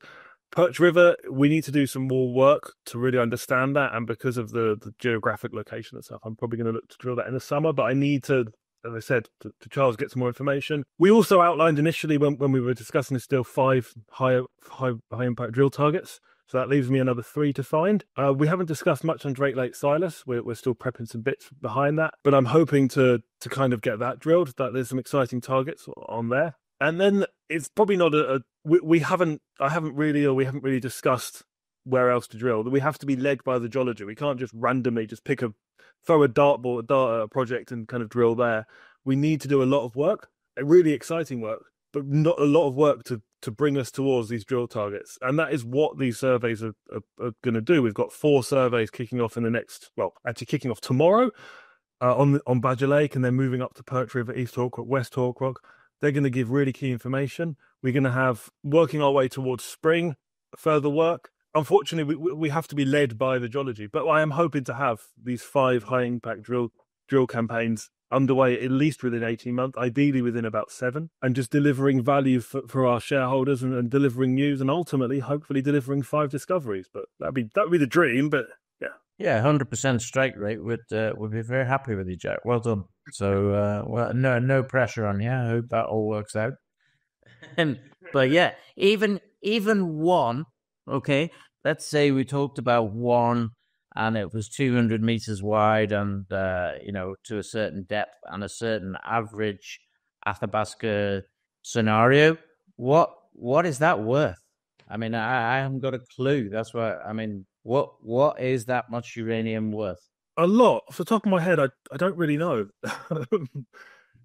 Perch River, we need to do some more work to really understand that. And because of the, the geographic location itself, I'm probably going to look to drill that in the summer. But I need to, as I said, to, to Charles get some more information. We also outlined initially when, when we were discussing this still five high, high, high impact drill targets. So that leaves me another three to find. Uh, we haven't discussed much on Drake Lake Silas. We're, we're still prepping some bits behind that, but I'm hoping to to kind of get that drilled. That there's some exciting targets on there and then it's probably not a, a we, we, haven't I haven't really or we haven't really discussed where else to drill. We have to be led by the geology. We can't just randomly just pick a throw a dartboard a dart a project and kind of drill there. We need to do a lot of work, a really exciting work, but not a lot of work to to bring us towards these drill targets. And that is what these surveys are, are, are going to do. We've got four surveys kicking off in the next, well, actually kicking off tomorrow uh, on on Badger Lake, and then moving up to Perch River, East Hawk Rock, West Hawk Rock. They're going to give really key information. We're going to have working our way towards spring, further work. Unfortunately, we, we have to be led by the geology, but I am hoping to have these five high impact drill drill campaigns underway at least within 18 months, ideally within about seven, and just delivering value for, for our shareholders and, and delivering news and ultimately, hopefully, delivering five discoveries. But that'd be that'd be the dream, but yeah, hundred percent strike rate. Would uh, would be very happy with you, Jack. Well done. So, uh, well, no, no pressure on you. I hope that all works out. but yeah, even even one. Okay, let's say we talked about one, and it was two hundred meters wide, and uh, you know to a certain depth and a certain average Athabasca scenario. What what is that worth? I mean, I, I haven't got a clue. That's why I mean what what is that much uranium worth? A lot. Off the top of my head, I, I don't really know. <laughs> you, know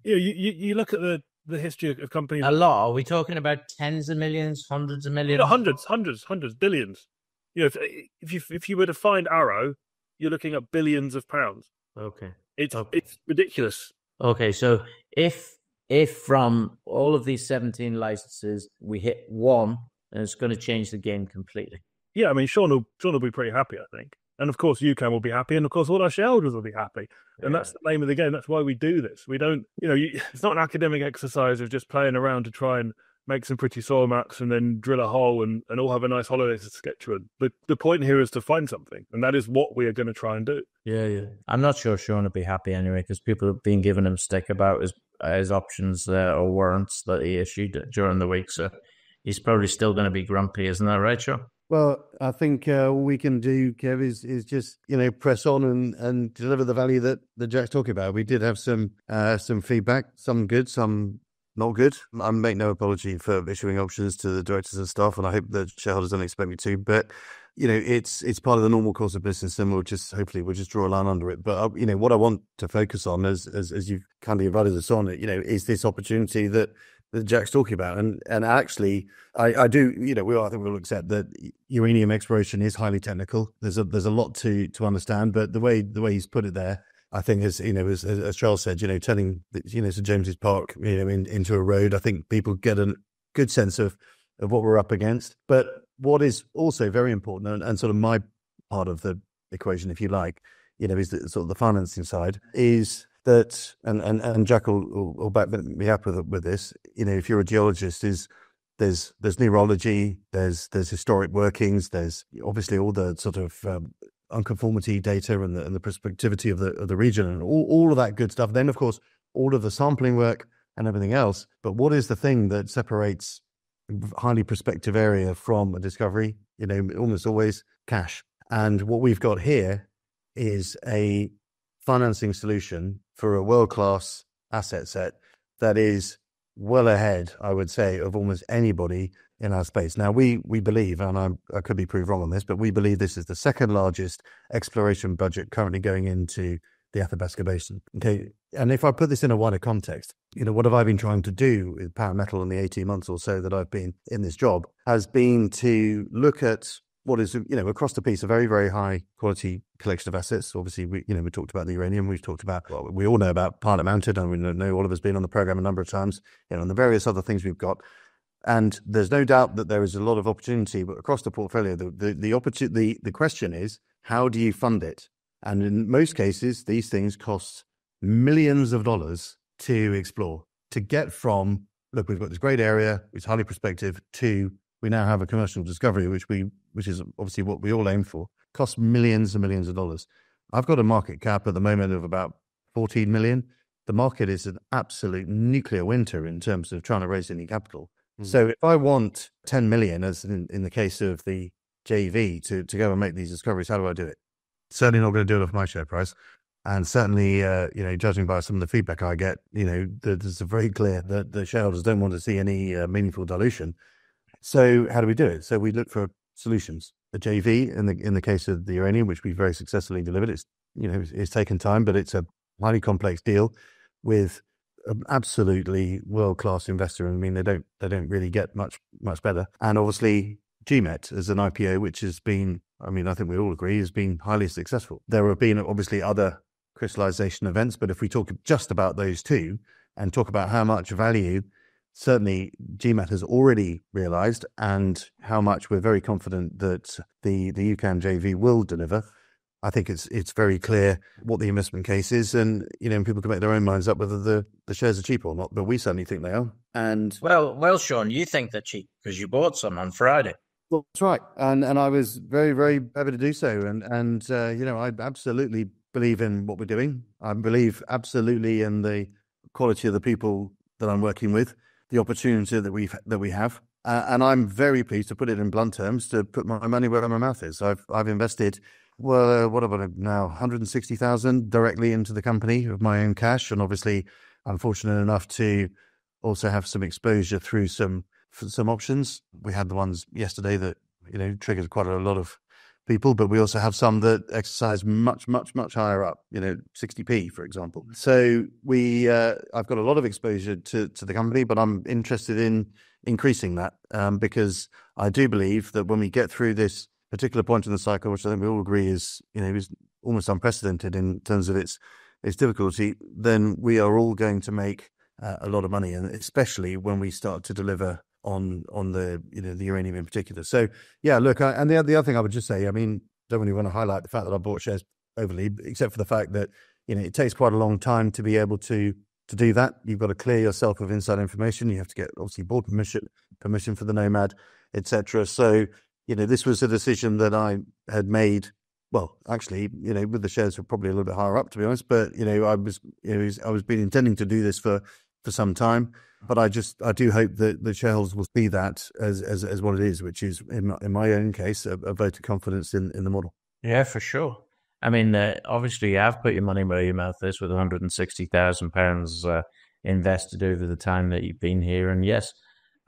you, you you look at the the history of companies. A lot. Are we talking about tens of millions, hundreds of millions? You know, hundreds, hundreds, hundreds, billions. You know, if, if you if you were to find Arrow, you're looking at billions of pounds. Okay. It's okay. it's ridiculous. Okay, so if if from all of these 17 licenses we hit one, and it's going to change the game completely yeah, I mean, Sean will Sean will be pretty happy, I think, and of course, UK will be happy, and of course, all our shareholders will be happy, and that's the name of the game. That's why we do this. We don't, you know, you, <laughs> it's not an academic exercise of just playing around to try and make some pretty soil maps and then drill a hole and, and all have a nice holiday to Saskatchewan. The, the point here is to find something, and that is what we are going to try and do. Yeah, yeah. I'm not sure Sean will be happy anyway because people have been giving him stick about his his options uh, or warrants that he issued during the week. So he's probably still going to be grumpy, isn't that right, Sean? Well, I think uh, all we can do, Kev, is is just you know press on and, and deliver the value that that Jack's talking about. We did have some uh, some feedback, some good, some not good. I make no apology for issuing options to the directors and staff, and I hope the shareholders don't expect me to. But you know, it's it's part of the normal course of business, and we'll just hopefully we'll just draw a line under it. But uh, you know, what I want to focus on, as as, as you've kindly invited us on, you know, is this opportunity that that Jack's talking about. And and actually, I, I do, you know, we all, I think we'll accept that uranium exploration is highly technical. There's a there's a lot to to understand, but the way the way he's put it there, I think, as you know, as, as Charles said, you know, turning you know St James's Park, you know, in, into a road, I think people get a good sense of of what we're up against. But what is also very important, and, and sort of my part of the equation, if you like, you know, is the, sort of the financing side is that, and, and, and Jack will, will, back me up with, with this, you know, if you're a geologist, is there's there's neurology, there's there's historic workings, there's obviously all the sort of um, unconformity data and the, and the prospectivity of the of the region and all, all of that good stuff. Then of course all of the sampling work and everything else. But what is the thing that separates highly prospective area from a discovery? You know, almost always cash. And what we've got here is a financing solution for a world class asset set that is well ahead, I would say, of almost anybody in our space. Now, we, we believe, and I, I could be proved wrong on this, but we believe this is the second largest exploration budget currently going into the Athabasca Basin. Okay. And if I put this in a wider context, you know, what have I been trying to do with Power Metal in the 18 months or so that I've been in this job has been to look at what is you know across the piece a very very high quality collection of assets. Obviously, we you know we talked about the uranium, we've talked about well, we all know about Pilot Mounted, and we know of us been on the program a number of times, you know, and the various other things we've got. And there's no doubt that there is a lot of opportunity, but across the portfolio, the the the, the, the question is how do you fund it? And in most cases, these things cost millions of dollars to explore to get from look, we've got this great area, it's highly prospective, to we now have a commercial discovery, which we which is obviously what we all aim for. Costs millions and millions of dollars. I've got a market cap at the moment of about 14 million. The market is an absolute nuclear winter in terms of trying to raise any capital. Mm. So if I want 10 million, as in, in the case of the JV, to, to go and make these discoveries, how do I do it? Certainly not going to do it off my share price. And certainly, uh, you know, judging by some of the feedback I get, you know, there's a very clear that the shareholders don't want to see any uh, meaningful dilution. So how do we do it? So we look for solutions. A JV in the in the case of the uranium, which we very successfully delivered. It's you know it's, it's taken time, but it's a highly complex deal with an absolutely world class investor. I mean, they don't they don't really get much much better. And obviously, GMET as an IPO, which has been I mean, I think we all agree has been highly successful. There have been obviously other crystallization events, but if we talk just about those two and talk about how much value certainly GMAT has already realised and how much we're very confident that the, the UCAM JV will deliver. I think it's it's very clear what the investment case is, and you know, people can make their own minds up whether the, the shares are cheap or not. But we certainly think they are. And well, well, Sean, you think they're cheap because you bought some on Friday. Well, that's right, and and I was very very happy to do so, and and uh, you know, I absolutely believe in what we're doing. I believe absolutely in the quality of the people that I'm working with the opportunity that we that we have. Uh, and I'm very pleased to put it in blunt terms to put my money where my mouth is. I've I've invested well, uh, what about it now? 160,000 directly into the company of my own cash, and obviously, I'm fortunate enough to also have some exposure through some some options. We had the ones yesterday that you know triggered quite a lot of people, but we also have some that exercise much, much, much higher up, you know, 60p, for example. So we, uh, I've got a lot of exposure to, to the company, but I'm interested in increasing that um, because I do believe that when we get through this particular point in the cycle, which I think we all agree is, you know, is almost unprecedented in terms of its, its difficulty, then we are all going to make uh, a lot of money, and especially when we start to deliver on on the you know the uranium in particular. So yeah, look, I, and the the other thing I would just say, I mean, don't really want to highlight the fact that I bought shares overly, except for the fact that you know it takes quite a long time to be able to to do that. You've got to clear yourself of inside information. You have to get obviously board permission permission for the Nomad, etc. So you know this was a decision that I had made. Well, actually, you know, with the shares were probably a little bit higher up, to be honest. But you know, I was, you know, I was been intending to do this for for some time. But I just I do hope that the shareholders will see that as as, as what it is, which is in my, in my own case a, a vote of confidence in, in the model. Yeah, for sure. I mean, uh, obviously, you have put your money where your mouth is with one hundred and sixty thousand uh, pounds invested over the time that you've been here, and yes,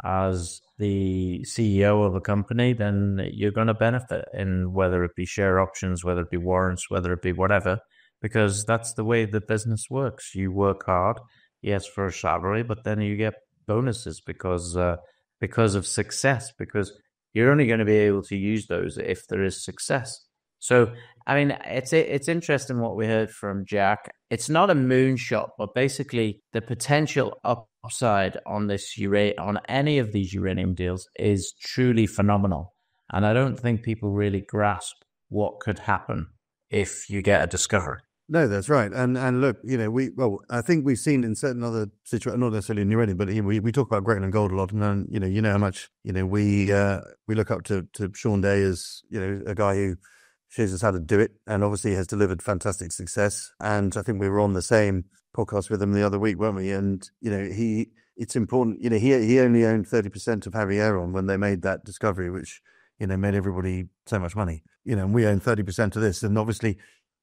as the CEO of a company, then you're going to benefit in whether it be share options, whether it be warrants, whether it be whatever, because that's the way the business works. You work hard yes for a salary, but then you get bonuses because uh, because of success because you're only going to be able to use those if there is success. So I mean, it's it's interesting what we heard from Jack. It's not a moonshot, but basically the potential upside on this uranium, on any of these uranium deals is truly phenomenal, and I don't think people really grasp what could happen if you get a discovery. No, that's right. And and look, you know, we well, I think we've seen in certain other situations, not necessarily in New Reading, but we we talk about Gretland Gold a lot, and then, um, you know, you know how much you know we uh, we look up to to Sean Day as you know a guy who shows us how to do it, and obviously has delivered fantastic success. And I think we were on the same podcast with him the other week, weren't we? And you know, he it's important. You know, he he only owned thirty percent of Harry on when they made that discovery, which you know made everybody so much money. You know, and we own thirty percent of this, and obviously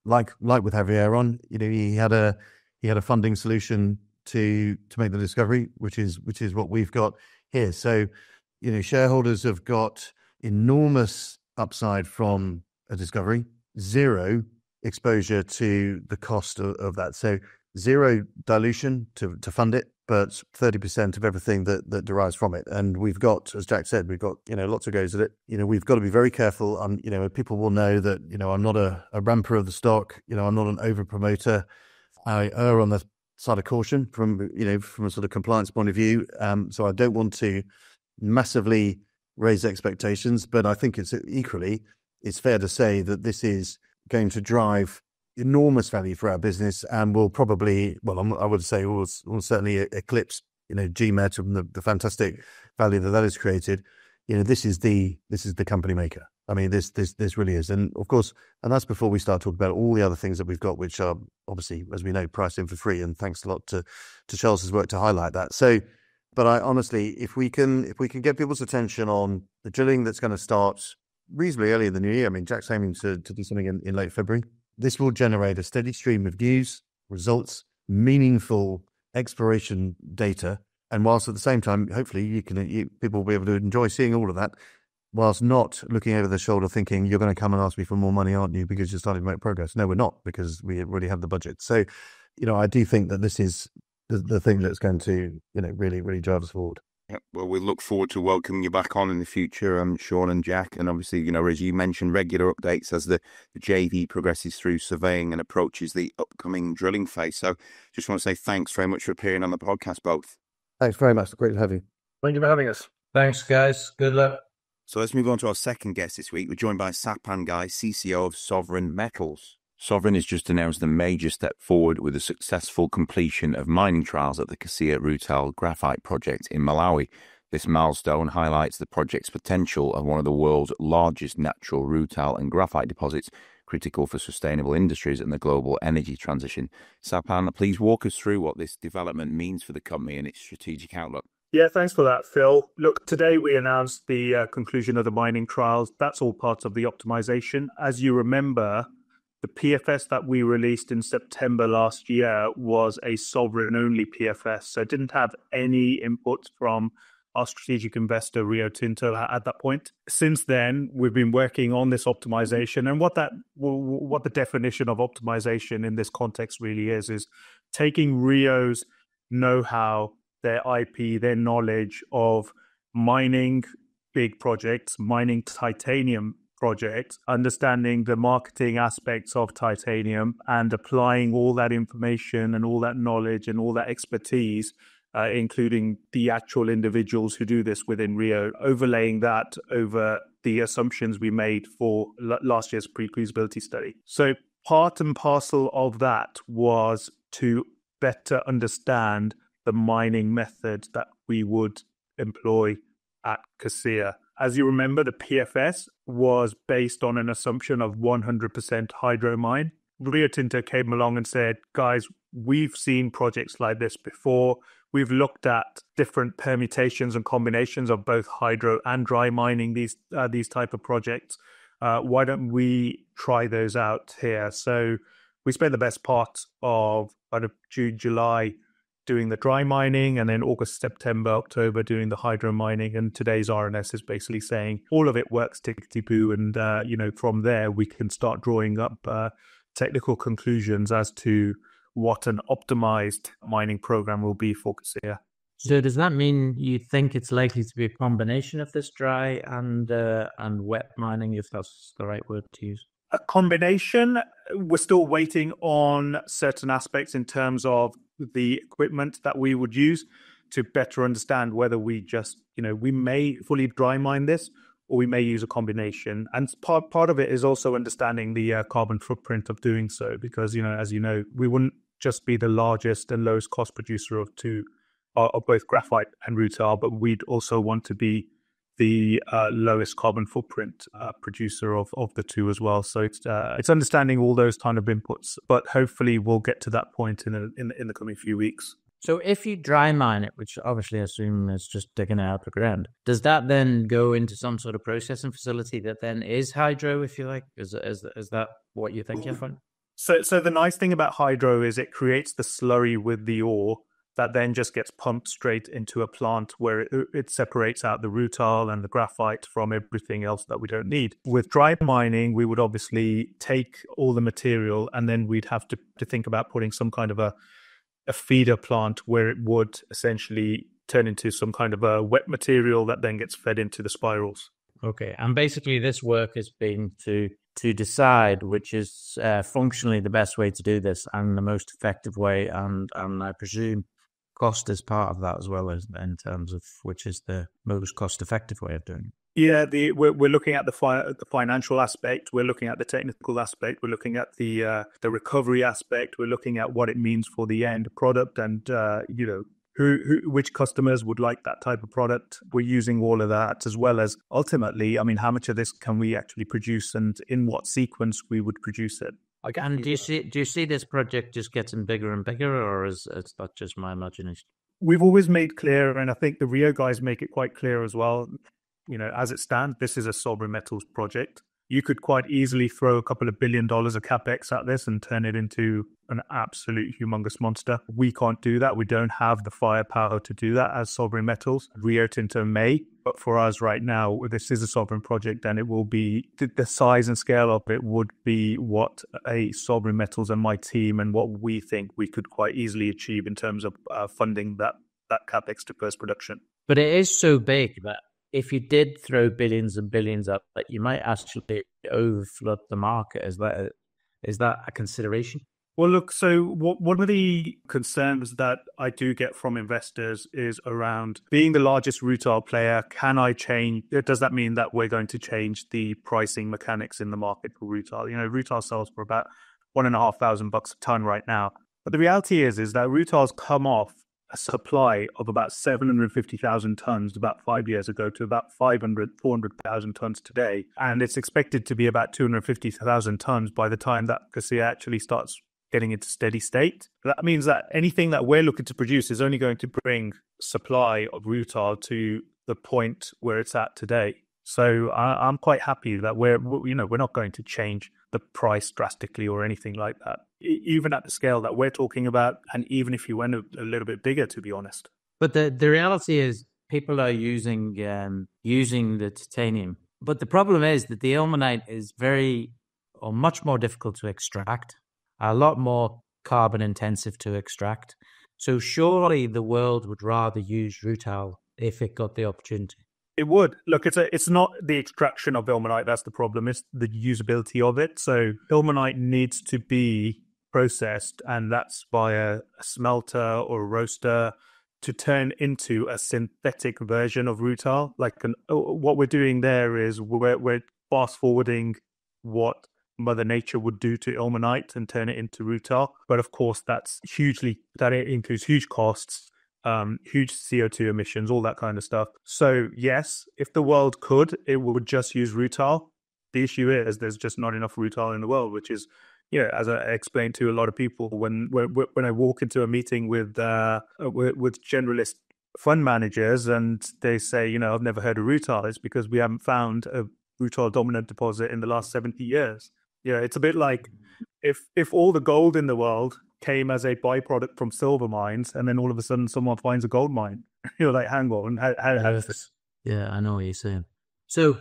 like like with Javier on, you know, he had a he had a funding solution to to make the discovery, which is which is what we've got here. So, you know, shareholders have got enormous upside from a discovery, zero exposure to the cost of, of that. So zero dilution to to fund it but 30% of everything that, that derives from it. And we've got, as Jack said, we've got, you know, lots of goes at it. You know, we've got to be very careful. Um, you know, people will know that, you know, I'm not a, a ramper of the stock. You know, I'm not an over promoter. I err on the side of caution from, you know, from a sort of compliance point of view. Um, so I don't want to massively raise expectations, but I think it's equally, it's fair to say that this is going to drive enormous value for our business and will probably, well, I'm, i would say will, will, certainly eclipse, you know, GMET and the, the fantastic value that that has created. You know, this is the this is the company maker. I mean, this this this really is, and of course, and that's before we start talking about all the other things that we've got, which are obviously, as we know, priced in for free. And thanks a lot to to Charles's work to highlight that. So, but I honestly, if we can if we can get people's attention on the drilling that's going to start reasonably early in the new year. I mean, Jack's aiming to to do something in, in late February. This will generate a steady stream of news, results, meaningful exploration data. And whilst at the same time, hopefully, you can you, people will be able to enjoy seeing all of that, whilst not looking over the shoulder thinking you're going to come and ask me for more money, aren't you? Because you're starting to make progress. No, we're not because we already have the budget. So, you know, I do think that this is the, the thing that's going to you know really really drive us forward. Well, we look forward to welcoming you back on in the future, um, Sean and Jack. And obviously, you know, as you mentioned, regular updates as the, the JV progresses through surveying and approaches the upcoming drilling phase. So just want to say thanks very much for appearing on the podcast, both. Thanks very much. Great to have you. Thank you for having us. Thanks, guys. Good luck. So let's move on to our second guest this week. We're joined by Sapan Guy, CCO of Sovereign Metals. Sovereign has just announced a major step forward with the successful completion of mining trials at the Kasia Rutal graphite project in Malawi. This milestone highlights the project's potential as one of the world's largest natural rutile and graphite deposits, critical for sustainable industries and the global energy transition. Sapan, please walk us through what this development means for the company and its strategic outlook. Yeah, thanks for that, Phil. Look, today we announced the uh, conclusion of the mining trials. That's all part of the optimization. As you remember, the PFS that we released in September last year was a sovereign only PFS. So it didn't have any input from our strategic investor, Rio Tinto, at that point. Since then, we've been working on this optimization. And what that, what the definition of optimization in this context really is, is taking Rio's know how, their IP, their knowledge of mining big projects, mining titanium project, understanding the marketing aspects of titanium and applying all that information and all that knowledge and all that expertise, uh, including the actual individuals who do this within Rio, overlaying that over the assumptions we made for l- last year's pre feasibility study. So, part and parcel of that was to better understand the mining method that we would employ at Casilla. As you remember, the PFS was based on an assumption of 100% hydro mine. Rio Tinto came along and said, guys, we've seen projects like this before. We've looked at different permutations and combinations of both hydro and dry mining these uh, these type of projects. Uh, why don't we try those out here? So we spent the best part of of uh, June, July doing the dry mining and then August, September, October doing the hydro mining. And today's RNS is basically saying all of it works tickety boo. And, uh, you know, from there, we can start drawing up uh, technical conclusions as to what an optimized mining program will be for Cassia. So does that mean you think it's likely to be a combination of this dry and uh, and wet mining, if that's the right word to use? A combination. We're still waiting on certain aspects in terms of the equipment that we would use to better understand whether we just, you know, we may fully dry mine this or we may use a combination. And part, part of it is also understanding the uh, carbon footprint of doing so, because, you know, as you know, we wouldn't just be the largest and lowest cost producer of two, uh, of both graphite and rutile, but we'd also want to be the uh, lowest carbon footprint uh, producer of, of the two as well. So it's uh, it's understanding all those kind of inputs, but hopefully we'll get to that point in, a, in in the coming few weeks. So if you dry mine it, which obviously I assume is just digging it out of the ground, does that then go into some sort of processing facility that then is hydro, if you like? Is is is that what you're thinking? So so the nice thing about hydro is it creates the slurry with the ore that then just gets pumped straight into a plant where it, it, separates out the rutile and the graphite from everything else that we don't need. With dry mining, we would obviously take all the material and then we'd have to, to think about putting some kind of a, a feeder plant where it would essentially turn into some kind of a wet material that then gets fed into the spirals. Okay, and basically this work has been to to decide which is uh, functionally the best way to do this and the most effective way, and and I presume cost is part of that as well as in terms of which is the most cost effective way of doing it. Yeah, the, we're, we're looking at the fi- the financial aspect. We're looking at the technical aspect. We're looking at the uh, the recovery aspect. We're looking at what it means for the end product, and uh, you know who, who, which customers would like that type of product. We're using all of that as well as ultimately, I mean, how much of this can we actually produce, and in what sequence we would produce it. I and do that. you see do you see this project just getting bigger and bigger, or is, is that just my imagination? We've always made clear, and I think the Rio guys make it quite clear as well. You know, as it stands, this is a sovereign metals project you could quite easily throw a couple of billion dollars of capex at this and turn it into an absolute humongous monster. We can't do that. We don't have the firepower to do that as sovereign metals. Rio Tinto may, but for us right now, this is a sovereign project and it will be the size and scale of it would be what a sovereign metals and my team and what we think we could quite easily achieve in terms of uh, funding that that capex to first production. But it is so big that if you did throw billions and billions up, that you might actually overflood the market. Is that a, is that a consideration? Well, look. So one of the concerns that I do get from investors is around being the largest rutile player. Can I change? Does that mean that we're going to change the pricing mechanics in the market for rutile? You know, rutile sells for about one and a half thousand bucks a ton right now. But the reality is, is that rutiles come off a supply of about 750,000 tons about five years ago to about 500, 400,000 tons today. And it's expected to be about 250,000 tons by the time that Cassia actually starts getting into steady state. That means that anything that we're looking to produce is only going to bring supply of rutile to the point where it's at today. So I, am quite happy that we're, you know, we're not going to change the price drastically or anything like that, even at the scale that we're talking about, and even if you went a, a little bit bigger, to be honest. But the the reality is, people are using um, using the titanium, but the problem is that the ilmenite is very or much more difficult to extract, a lot more carbon intensive to extract. So surely the world would rather use rutile if it got the opportunity. It would look. It's a, It's not the extraction of ilmenite that's the problem. It's the usability of it. So ilmenite needs to be processed, and that's by a smelter or a roaster to turn into a synthetic version of rutile. Like an, uh, what we're doing there is we're, we're fast forwarding what Mother Nature would do to ilmenite and turn it into rutile. But of course, that's hugely that it includes huge costs um, huge CO2 emissions, all that kind of stuff. So, yes, if the world could, it would just use rutile. The issue is there's just not enough rutile in the world, which is, you know, as I explained to a lot of people when when, when I walk into a meeting with uh, with, uh, with generalist fund managers and they say, you know, I've never heard of rutile, it's because we haven't found a rutile dominant deposit in the last 70 years. Yeah, it's a bit like mm. if if all the gold in the world came as a byproduct from silver mines, and then all of a sudden someone finds a gold mine. <laughs> You're like, hang on, how, how, how is this? Yeah, I know what you're saying. So, h-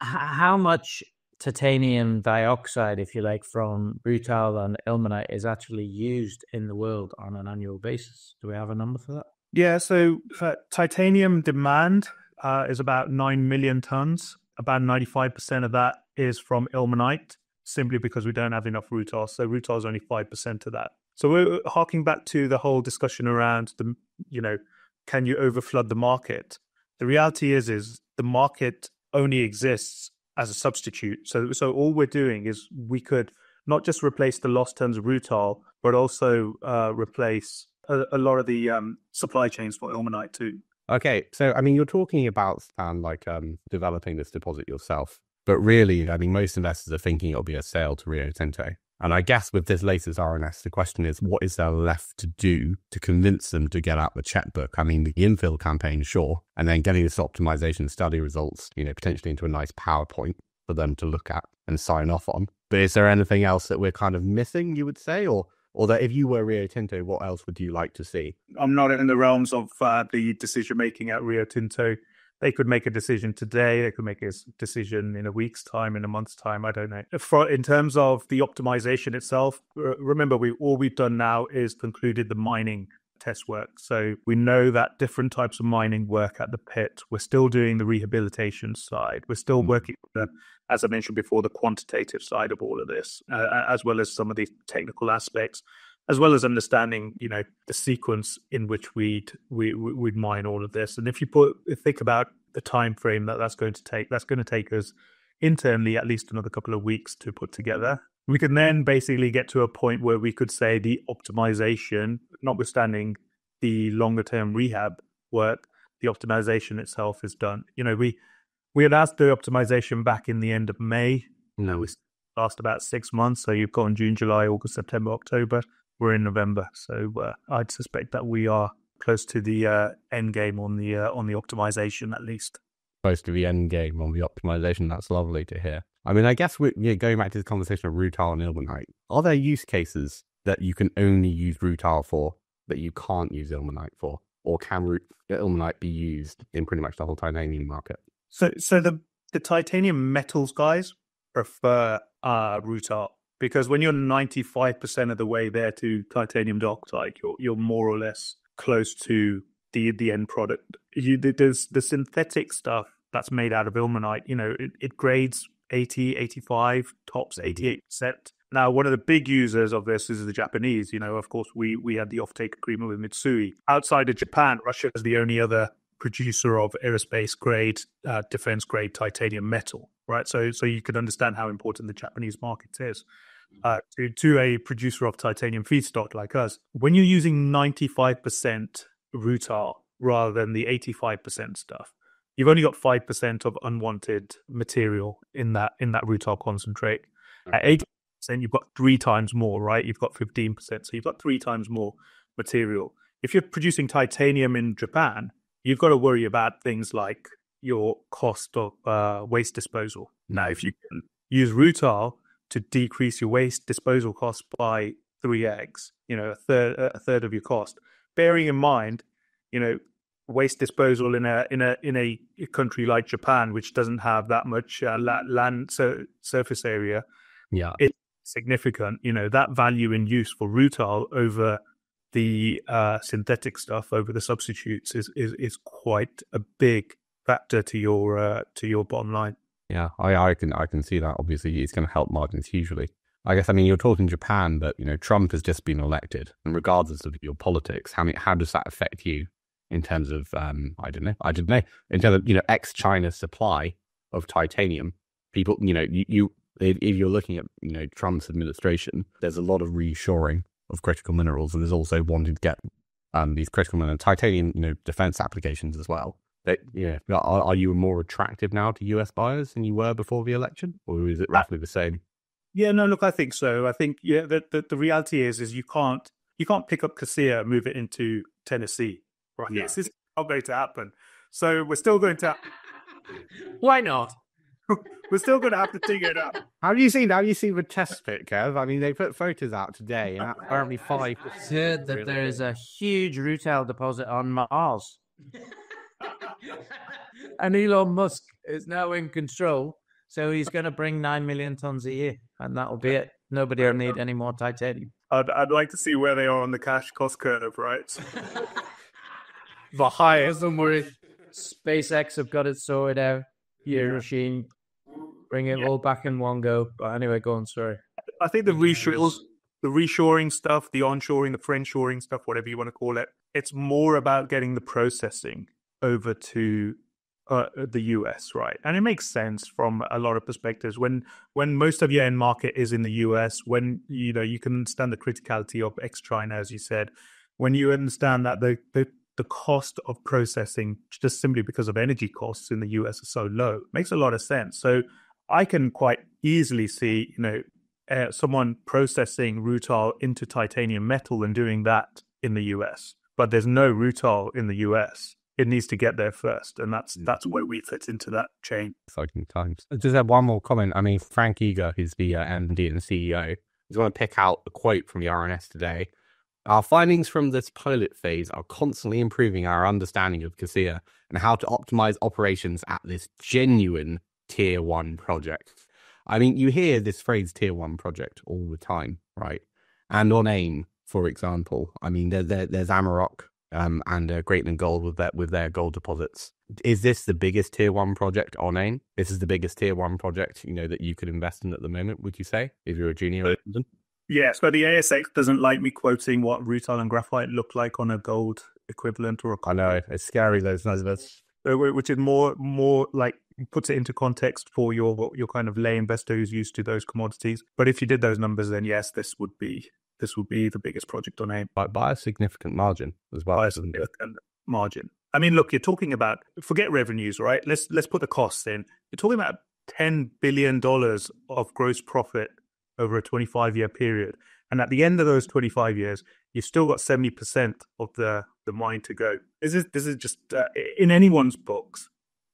how much titanium dioxide, if you like, from rutile and ilmenite is actually used in the world on an annual basis? Do we have a number for that? Yeah, so uh, titanium demand uh, is about 9 million tons. About 95% of that is from ilmenite, simply because we don't have enough rutile. So rutile is only 5% of that. So we're uh, harking back to the whole discussion around the, you know, can you overflood the market? The reality is, is the market only exists as a substitute. So, so all we're doing is we could not just replace the lost tons of rutile, but also uh, replace a, a, lot of the um, supply chains for ilmenite too. Okay, so I mean, you're talking about and like um, developing this deposit yourself, but really, I mean, most investors are thinking it'll be a sale to Rio Tinto. And I guess with this latest RNS, the question is, what is there left to do to convince them to get out the checkbook? I mean, the infill campaign, sure, and then getting this optimization study results, you know, potentially into a nice PowerPoint for them to look at and sign off on. But is there anything else that we're kind of missing, you would say, or or that if you were Rio Tinto, what else would you like to see? I'm not in the realms of uh, the decision making at Rio Tinto they could make a decision today. They could make a decision in a week's time, in a month's time. I don't know. For, in terms of the optimization itself, remember we all we've done now is concluded the mining test work. So we know that different types of mining work at the pit. We're still doing the rehabilitation side. We're still mm. working, the, as I mentioned before, the quantitative side of all of this, uh, as well as some of the technical aspects as well as understanding you know the sequence in which we'd we, we'd mine all of this and if you put think about the time frame that that's going to take that's going to take us internally at least another couple of weeks to put together we can then basically get to a point where we could say the optimization notwithstanding the longer term rehab work the optimization itself is done you know we we had asked the optimization back in the end of may no it's last about six months so you've got in june july august september october we're in November, so uh, I'd suspect that we are close to the uh, end game on the uh, on the optimization at least. Close to the end game on the optimization. That's lovely to hear. I mean, I guess we're yeah, going back to the conversation of rutile and ilmenite. Are there use cases that you can only use rutile for that you can't use ilmenite for, or can uh, ilmenite be used in pretty much the whole titanium market? So, so the the titanium metals guys prefer uh, rutile because when you're 95% of the way there to titanium dioxide you're, you're more or less close to the the end product you there's the synthetic stuff that's made out of ilmenite you know it, it grades 80 85 tops 88% mm-hmm. now one of the big users of this is the japanese you know of course we we had the offtake agreement with mitsui outside of japan russia is the only other producer of aerospace grade uh, defense grade titanium metal right? So, so you can understand how important the Japanese market is mm. uh, to to a producer of titanium feedstock like us. When you're using 95% rutile rather than the 85% stuff, you've only got 5% of unwanted material in that in that rutile concentrate. At 80%, you've got three times more, right? You've got 15%, so you've got three times more material. If you're producing titanium in Japan, you've got to worry about things like your cost of uh, waste disposal. Now, if you use Rutile to decrease your waste disposal cost by three eggs, you know, a third a third of your cost. Bearing in mind, you know, waste disposal in a in a in a country like Japan, which doesn't have that much uh, land so, surface area, yeah, it's significant. You know, that value in use for Rutile over the uh, synthetic stuff over the substitutes is, is is quite a big factor to your uh, to your bottom line. Yeah, I, I can I can see that. Obviously, it's going to help margins hugely. I guess I mean you're talking Japan, but you know Trump has just been elected, and regardless of your politics, how many, how does that affect you in terms of um, I don't know, I don't know in terms of you know ex China supply of titanium. People, you know, you, you if, if you're looking at you know Trump's administration, there's a lot of reshoring of critical minerals, and there's also wanting to get um, these critical mineral titanium, you know, defense applications as well that yeah, are, are, you more attractive now to US buyers than you were before the election, or is it roughly the same? Yeah, no, look, I think so. I think yeah, the, the, the reality is is you can't you can't pick up Casilla and move it into Tennessee, right? Yeah. It's, not going to happen. So we're still going to. <laughs> Why not? <laughs> we're still going to have to dig it up. <laughs> Have you seen? Have you seen the test pit, Kev? I mean, they put photos out today, and apparently five. I heard that really there is a huge rutile deposit on Mars and Elon Musk is now in control. So he's going to bring 9 million tons a year, and that'll be it. Nobody will need any more titanium. I'd, I'd like to see where they are on the cash cost curve, right? <laughs> the highest. Don't worry. SpaceX have got it sorted out. Euromachine, yeah. bring it yeah. all back in one go. But anyway, go on. Sorry. I think the reshoring, the reshoring stuff, the onshoring, the friendshoring stuff, whatever you want to call it, it's more about getting the processing over to uh, the US, right? And it makes sense from a lot of perspectives. When when most of your end market is in the US, when you know you can understand the criticality of ex-China, as you said, when you understand that the, the the cost of processing just simply because of energy costs in the US are so low makes a lot of sense. So I can quite easily see, you know, uh, someone processing rutile into titanium metal and doing that in the US, but there's no rutile in the US it needs to get there first, and that's mm. that's where we fit into that chain. Exciting times. I just have one more comment. I mean, Frank Eager, who's the uh, MD and CEO, he's going to pick out a quote from the RNS today. Our findings from this pilot phase are constantly improving our understanding of Casilla and how to optimize operations at this genuine tier one project. I mean, you hear this phrase tier one project all the time, right? And on AIM, for example, I mean, there, there, there's Amarok, um, and uh, Greatland Gold with their, with their gold deposits. Is this the biggest tier one project on AIM? This is the biggest tier one project, you know, that you could invest in at the moment, would you say, if you're a junior uh, Yes, but the ASX doesn't like me quoting what rutile and graphite look like on a gold equivalent or I know, it's scary, those numbers. <laughs> Which is more, more like puts it into context for your your kind of lay investor who's used to those commodities. But if you did those numbers, then yes, this would be this will be the biggest project on AIM. By, by a significant margin as well. By a significant margin. I mean, look, you're talking about forget revenues, right? Let's let's put the costs in. You're talking about ten billion dollars of gross profit over a 25 year period, and at the end of those 25 years, you've still got 70 percent of the the mine to go. This is this is just uh, in anyone's books,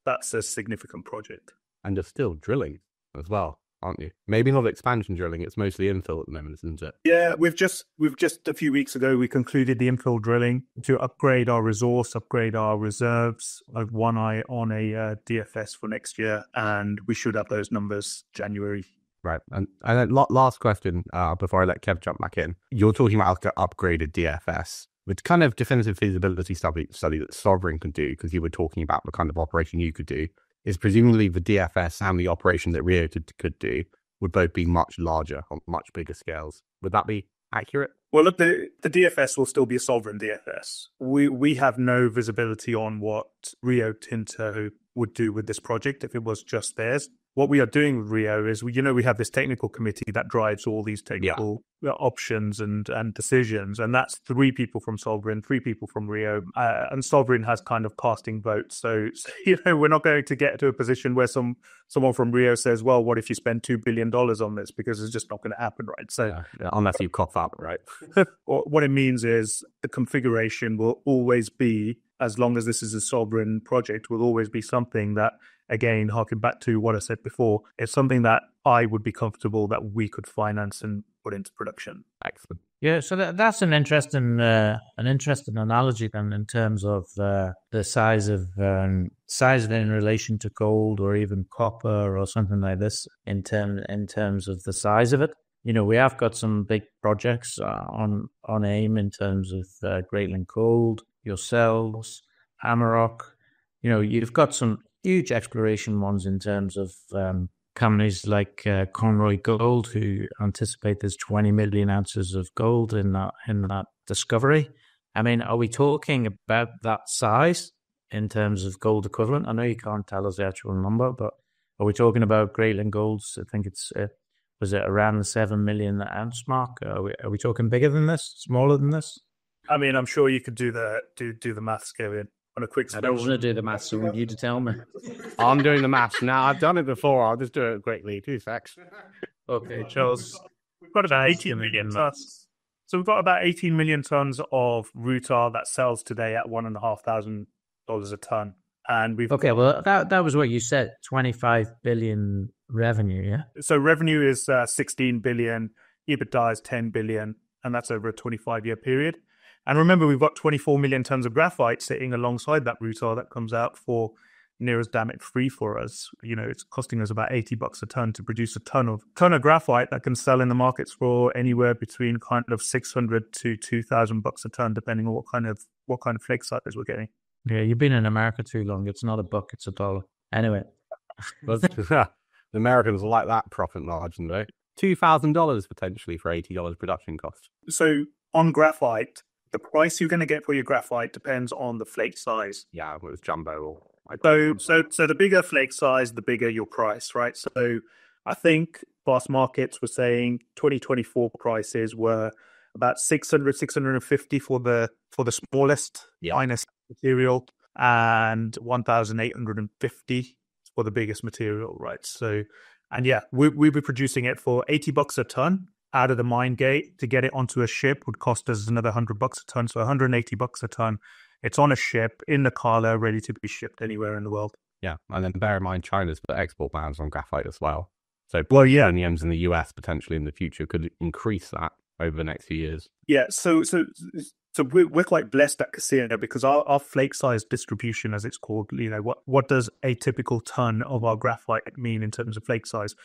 that's a significant project. And you're still drilling as well aren't you? Maybe not expansion drilling. It's mostly infill at the moment, isn't it? Yeah, we've just we've just a few weeks ago we concluded the infill drilling to upgrade our resource, upgrade our reserves. I've one eye on a uh, DFS for next year, and we should have those numbers January. Right, and and then last question uh, before I let Kev jump back in. You're talking about like upgraded DFS. With kind of definitive feasibility study, study that Sovereign can do, because you were talking about the kind of operation you could do is presumably the DFS and the operation that Rio could do would both be much larger on much bigger scales. Would that be accurate? Well, look, the, the DFS will still be a sovereign DFS. We we have no visibility on what Rio Tinto would do with this project if it was just theirs what we are doing with Rio is we, you know, we have this technical committee that drives all these technical yeah. Uh, options and and decisions, and that's three people from Sovereign, three people from Rio, uh, and Sovereign has kind of casting votes. So, <laughs> so, you know, we're not going to get to a position where some someone from Rio says, "Well, what if you spend two billion dollars on this?" Because it's just not going to happen, right? So, yeah, unless you cough up, right? <laughs> what it means is the configuration will always be as long as this is a sovereign project, will always be something that, again, harking back to what I said before, it's something that I would be comfortable that we could finance and put into production. Excellent. Yeah, so that, that's an interesting uh, an interesting analogy then in terms of uh, the size of um, size of it in relation to gold or even copper or something like this in term in terms of the size of it. You know, we have got some big projects uh, on on aim in terms of uh, Greatland Gold, yourselves, Amarok. You know, you've got some huge exploration ones in terms of um, companies like uh, Conroy Gold, who anticipate there's 20 million ounces of gold in that in that discovery. I mean, are we talking about that size in terms of gold equivalent? I know you can't tell us the actual number, but are we talking about Greatland Gold's? I think it's uh, was it around the seven million ounce mark? Are we, are we talking bigger than this? Smaller than this? I mean, I'm sure you could do the do do the maths, Kevin, On a quick, I don't want to do the maths. I want you to tell me. <laughs> I'm doing the maths now. I've done it before. I'll just do it quickly. Two facts. Okay, Charles. We've got about 18 million tons. So we've got about 18 million tons of rutile that sells today at one and a half thousand dollars a ton. And we've okay. Well, that that was what you said. 25 billion revenue. Yeah. So revenue is uh, 16 billion. EBITDA is 10 billion, and that's over a 25 year period. And remember, we've got 24 million tons of graphite sitting alongside that rutile that comes out for near as damn it free for us. You know, it's costing us about 80 bucks a ton to produce a ton of ton of graphite that can sell in the markets for anywhere between kind of 600 to 2000 bucks a ton, depending on what kind of what kind of flake we're getting. Yeah, you've been in America too long. It's not a buck, it's a dollar. Anyway. Uh, the Americans like that profit margin, though. $2,000 potentially for $80 production cost. So on graphite, the price you're going to get for your graphite depends on the flake size. Yeah, it was jumbo. so, so, so the bigger flake size, the bigger your price, right? So, I think Fast Markets were saying 2024 prices were about 600, 650 for the for the smallest yeah. finest material, and 1,850 for the biggest material, right? So, and yeah, we we'll be producing it for 80 bucks a ton out of the mine gate to get it onto a ship would cost us another 100 bucks a ton. So 180 bucks a ton. It's on a ship in the cargo, ready to be shipped anywhere in the world. Yeah. And then bear in mind, China's put export bans on graphite as well. So, well, yeah. OEMs in the US potentially in the future could increase that over the next few years. Yeah. So, so, so we're, we're quite blessed at Casino because our, our flake size distribution, as it's called, you know, what, what does a typical ton of our graphite mean in terms of flake size?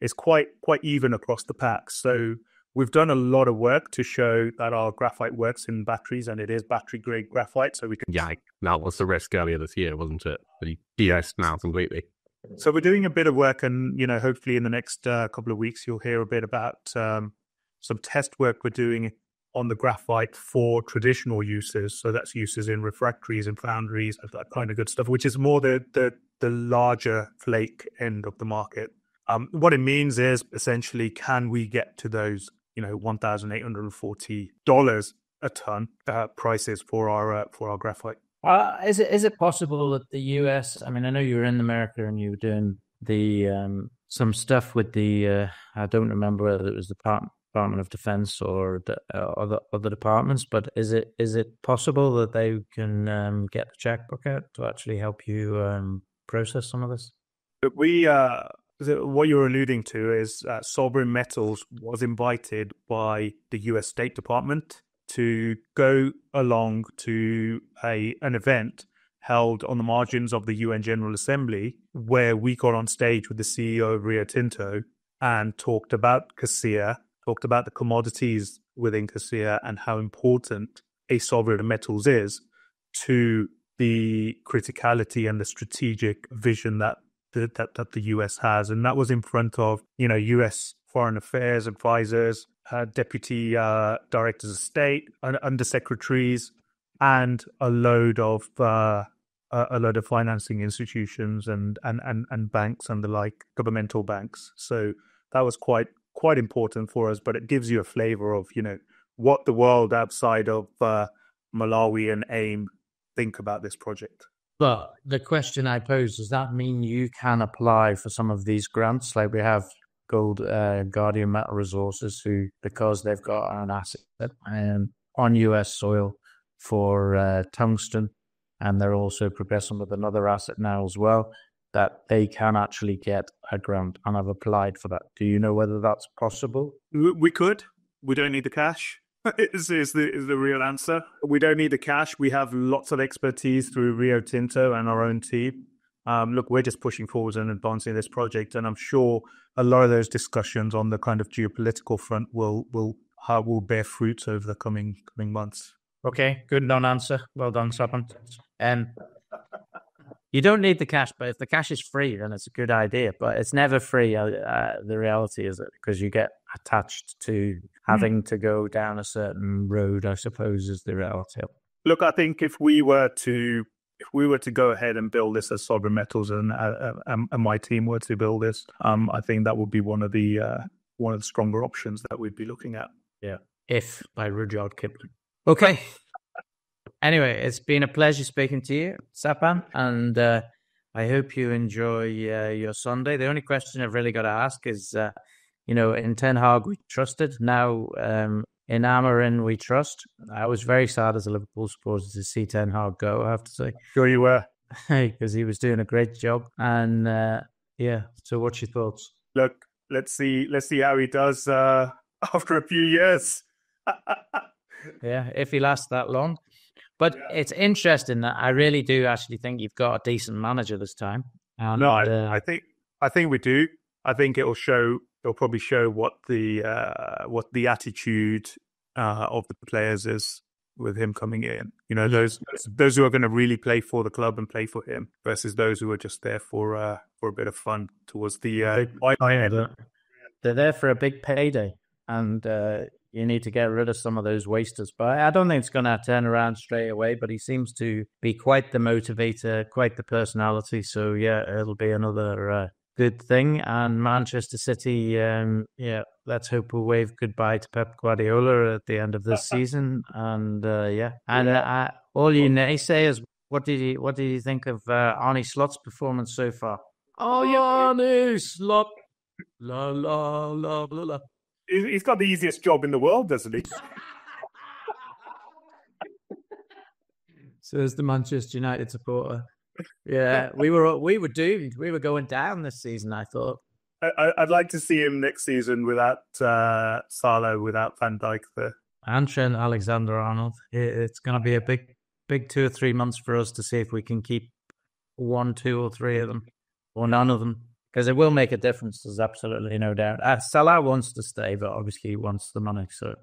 is quite quite even across the pack. So we've done a lot of work to show that our graphite works in batteries, and it is battery grade graphite. So we can yeah, that was the risk earlier this year, wasn't it? The DS now completely. So we're doing a bit of work, and you know, hopefully in the next uh, couple of weeks, you'll hear a bit about um, some test work we're doing on the graphite for traditional uses. So that's uses in refractories and foundries, that kind of good stuff, which is more the the, the larger flake end of the market. Um, what it means is essentially, can we get to those, you know, one thousand eight hundred and forty dollars a ton uh, prices for our uh, for our graphite? Uh, is it is it possible that the U.S. I mean, I know you were in America and you were doing the um, some stuff with the uh, I don't remember whether it was the Department Department of Defense or the, uh, other other departments, but is it is it possible that they can um, get the checkbook out to actually help you um, process some of this? we uh, what you're alluding to is uh, Sovereign Metals was invited by the US State Department to go along to a an event held on the margins of the UN General Assembly where we got on stage with the CEO of Rio Tinto and talked about cassia, talked about the commodities within cassia and how important a sovereign metals is to the criticality and the strategic vision that that that the US has, and that was in front of you know US foreign affairs advisors, uh, deputy uh, directors of state, and undersecretaries, and a load of uh, a load of financing institutions and, and and and banks and the like, governmental banks. So that was quite quite important for us, but it gives you a flavor of you know what the world outside of uh, Malawi and AIM think about this project. But the question I pose does that mean you can apply for some of these grants? Like we have Gold uh, Guardian Metal Resources, who because they've got an asset um, on US soil for uh, tungsten, and they're also progressing with another asset now as well, that they can actually get a grant and i have applied for that. Do you know whether that's possible? We could. We don't need the cash. <laughs> is, is, the, is the real answer. We don't need the cash. We have lots of expertise through Rio Tinto and our own team. Um, look, we're just pushing forward and advancing this project, and I'm sure a lot of those discussions on the kind of geopolitical front will will uh, will bear fruit over the coming coming months. Okay, good non answer. Well done, Sapan. And you don't need the cash, but if the cash is free, then it's a good idea. But it's never free. Uh, uh the reality is because you get attached to hmm. having to go down a certain road, I suppose, is the reality. Look, I think if we were to if we were to go ahead and build this as sovereign metals, and uh, uh and my team were to build this, um, I think that would be one of the uh, one of the stronger options that we'd be looking at. Yeah, if by Rudyard Kipling. Okay. anyway, it's been a pleasure speaking to you, Sapan, and uh, I hope you enjoy uh, your Sunday. The only question I've really got to ask is uh, you know, in Ten Hag we trusted. Now um, in Amarin we trust. I was very sad as a Liverpool supporter to see Ten Hag go. I have to say, sure you were, because <laughs> he was doing a great job. And uh, yeah, so what's your thoughts? Look, let's see, let's see how he does uh, <laughs> after a few years. <laughs> yeah, if he lasts that long. But yeah. it's interesting that I really do actually think you've got a decent manager this time. And, no, I, uh, I think I think we do. I think it'll show it'll probably show what the uh, what the attitude uh, of the players is with him coming in. You know, those those who are going to really play for the club and play for him versus those who are just there for uh, for a bit of fun towards the. Uh, they're, they're there for a big payday, and uh, you need to get rid of some of those wasters. But I don't think it's going to turn around straight away. But he seems to be quite the motivator, quite the personality. So yeah, it'll be another. Uh, good thing. And Manchester City, um, yeah, let's hope we wave goodbye to Pep Guardiola at the end of this <laughs> season. And uh, yeah, and yeah. Uh, all you naysayers, what did you what did you think of uh, Arnie Slot's performance so far? Oh, Arnie Slot, la la la la la. He's got the easiest job in the world, doesn't he? Says <laughs> so the Manchester United supporter yeah, we were we were doomed. We were going down this season. I thought. I, would like to see him next season without uh, Salo, without Van Dijk there, and Trent Alexander Arnold. It, it's going to be a big, big two or three months for us to see if we can keep one, two, or three of them, or none of them, because it will make a difference. There's absolutely no doubt. Uh, Salah wants to stay, but obviously he wants the money, so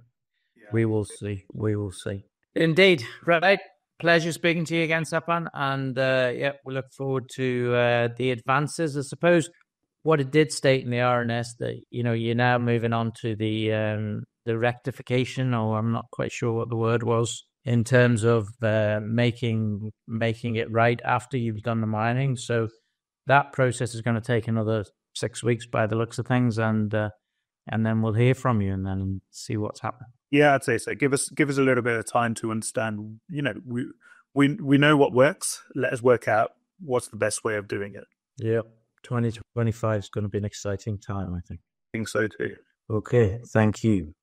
yeah. we will see. We will see. Indeed, right pleasure speaking to you again, Sapan. And uh, yeah, we look forward to uh, the advances. I suppose what it did state in the RNS that you know you're now moving on to the um, the rectification, or I'm not quite sure what the word was in terms of uh, making making it right after you've done the mining. So that process is going to take another six weeks by the looks of things, and uh, and then we'll hear from you and then see what's happening. Yeah, I'd say so. Give us give us a little bit of time to understand. You know, we we we know what works. Let us work out what's the best way of doing it. Yeah, twenty twenty five is going to be an exciting time. I think. I think so too. Okay, thank you.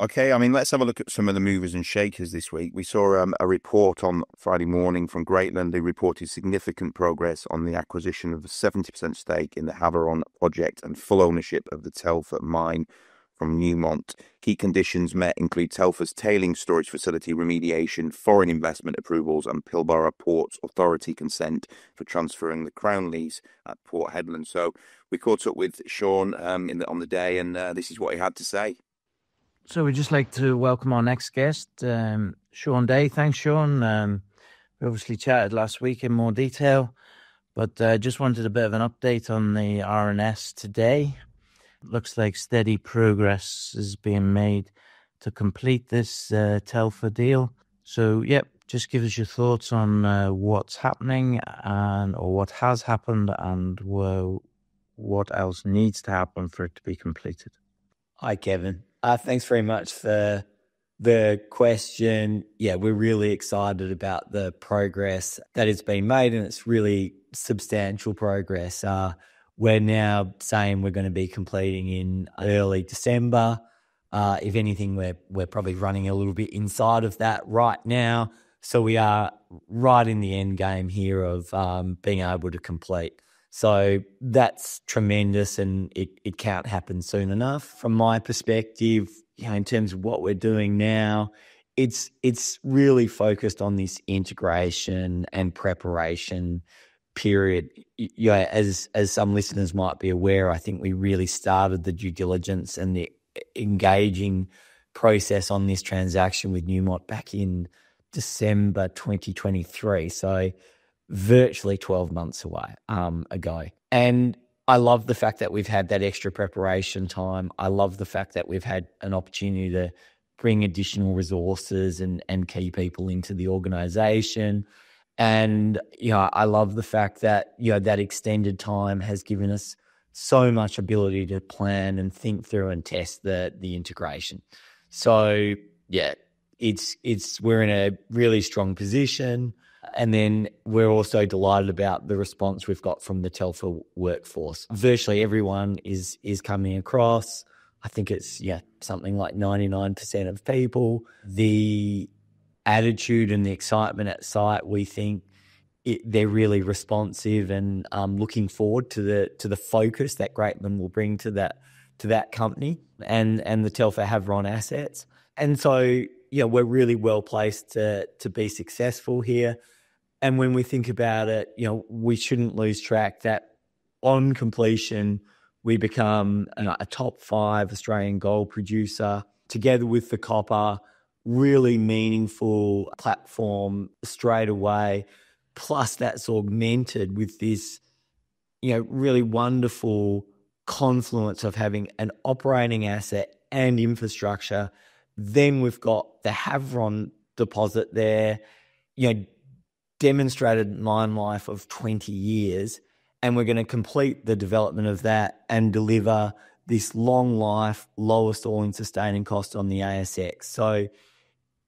Okay, I mean, let's have a look at some of the movers and shakers this week. We saw um, a report on Friday morning from Greatland. They reported significant progress on the acquisition of a 70% stake in the Haveron project and full ownership of the Telfer mine from Newmont. Key conditions met include Telfer's tailing storage facility remediation, foreign investment approvals, and Pilbara Ports Authority consent for transferring the Crown lease at Port Hedland. So we caught up with Sean um, the, on the day, and uh, this is what he had to say. So we'd just like to welcome our next guest, um, Sean Day. Thanks, Sean. Um, we obviously chatted last week in more detail, but uh, just wanted a bit of an update on the RNS today. Looks like steady progress is being made to complete this uh, Telfer deal. So, yep, just give us your thoughts on uh, what's happening and or what has happened and well, what else needs to happen for it to be completed. Hi, Kevin. Uh, thanks very much for the question. Yeah, we're really excited about the progress that has been made, and it's really substantial progress. Uh, we're now saying we're going to be completing in early December. Uh, if anything, we're we're probably running a little bit inside of that right now. So we are right in the end game here of um, being able to complete. So that's tremendous, and it it can't happen soon enough. From my perspective, you know, in terms of what we're doing now, it's it's really focused on this integration and preparation period, yeah, as as some listeners might be aware, I think we really started the due diligence and the engaging process on this transaction with Newmont back in December 2023. So virtually 12 months away um, ago. And I love the fact that we've had that extra preparation time. I love the fact that we've had an opportunity to bring additional resources and, and key people into the organization. And you know, I love the fact that you know that extended time has given us so much ability to plan and think through and test the the integration. So yeah, it's it's we're in a really strong position. And then we're also delighted about the response we've got from the Telfa workforce. Virtually everyone is is coming across. I think it's yeah something like ninety nine percent of people. The attitude and the excitement at site, we think it, they're really responsive and um, looking forward to the to the focus that Greatman will bring to that to that company and and the Telfer Havron assets. And so, you know, we're really well placed to to be successful here. And when we think about it, you know, we shouldn't lose track that on completion we become you know, a top five Australian gold producer together with the copper really meaningful platform straight away. Plus, that's augmented with this, you know, really wonderful confluence of having an operating asset and infrastructure. Then we've got the Havron deposit there, you know, demonstrated mine life of 20 years. And we're going to complete the development of that and deliver this long life, lowest all in sustaining cost on the ASX. So,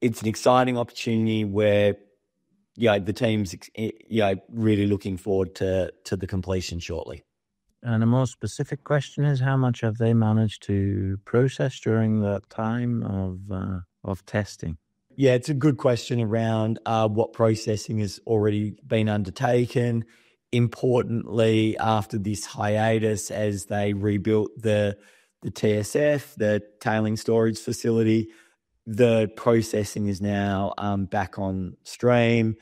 it's an exciting opportunity where yeah, the team's yeah really looking forward to to the completion shortly. And a more specific question is, how much have they managed to process during that time of uh, of testing? Yeah, it's a good question around uh, what processing has already been undertaken. Importantly, after this hiatus, as they rebuilt the the TSF, the tailing storage facility, the processing is now um, back on stream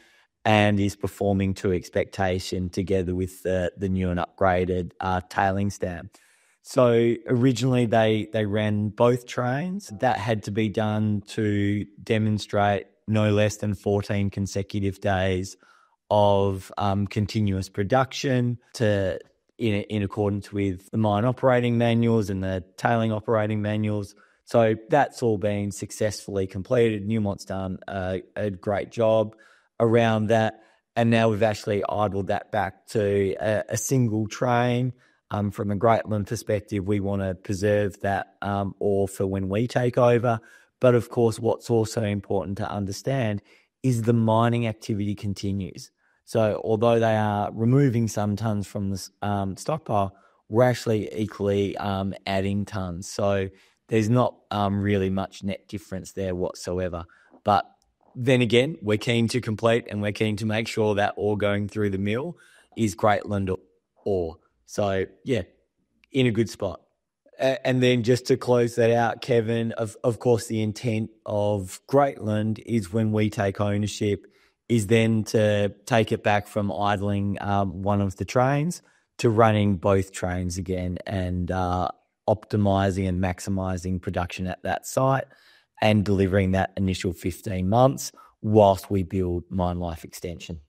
and is performing to expectation together with the, the new and upgraded uh, tailing stamp. So originally they they ran both trains. That had to be done to demonstrate no less than 14 consecutive days of um, continuous production to in, in accordance with the mine operating manuals and the tailing operating manuals so that's all been successfully completed. Newmont's done a, a great job around that. And now we've actually idled that back to a, a single train. Um, from a Greatland perspective, we want to preserve that um, or for when we take over. But of course, what's also important to understand is the mining activity continues. So, although they are removing some tons from the um, stockpile, we're actually equally um, adding tons. So, there's not um, really much net difference there whatsoever. But then again, we're keen to complete and we're keen to make sure that all going through the mill is Greatland or So, yeah, in a good spot. And then just to close that out, Kevin, of, of course, the intent of Greatland is when we take ownership, is then to take it back from idling um, one of the trains to running both trains again and uh, optimizing and maximizing production at that site and delivering that initial 15 months whilst we build mine life extension.